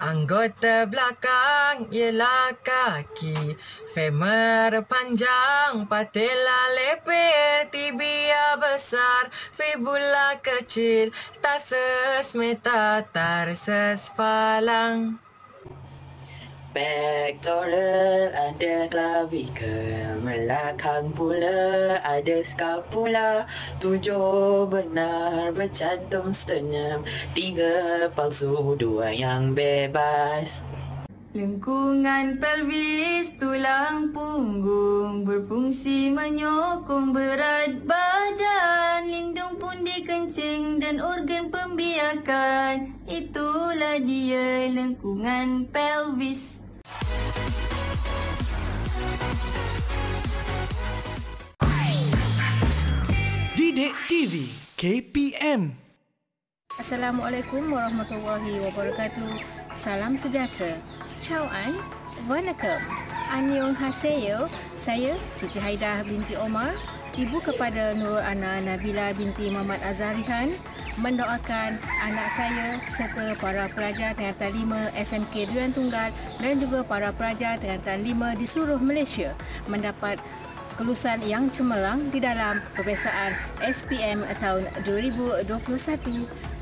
Anggota belakang ialah kaki Femur panjang, patella leper, tibia besar, fibula kecil, tarsus metatarsus palang. Pectoral ada clavicle Melakang pula ada scapula Tujuh benar bercantum setenyum Tiga palsu dua yang bebas Lengkungan pelvis tulang punggung Berfungsi menyokong berat badan Lindung pundi kencing dan organ pembiakan Itulah dia lengkungan pelvis Didik TV KPM Assalamualaikum warahmatullahi wabarakatuh. Salam sejahtera. Ciao an, wanakam. Annyeonghaseyo. Saya Siti Haidah binti Omar ibu kepada Nurul Ana Nabila binti Muhammad Azhar Khan mendoakan anak saya serta para pelajar tingkatan 5 SMK Durian Tunggal dan juga para pelajar tingkatan 5 di seluruh Malaysia mendapat kelulusan yang cemerlang di dalam perbezaan SPM tahun 2021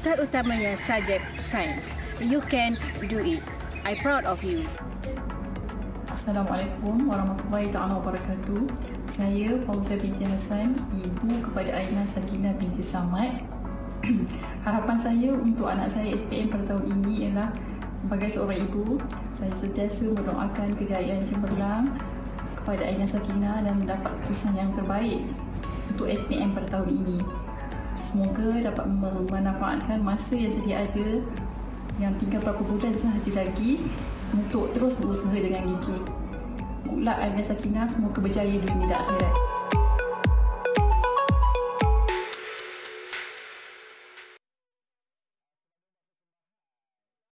terutamanya subjek sains. You can do it. I proud of you. Assalamualaikum warahmatullahi taala wabarakatuh. Saya Fauza binti Hassan, ibu kepada Aina Sakina binti Slamet. Harapan saya untuk anak saya SPM pada tahun ini ialah sebagai seorang ibu, saya sentiasa mendoakan kejayaan cemerlang kepada Aina Sakina dan mendapat keputusan yang terbaik untuk SPM pada tahun ini. Semoga dapat memanfaatkan masa yang sedia ada yang tinggal beberapa bulan sahaja lagi untuk terus berusaha dengan gigi. Kulak Aina Sakina semoga berjaya dunia dan akhirat.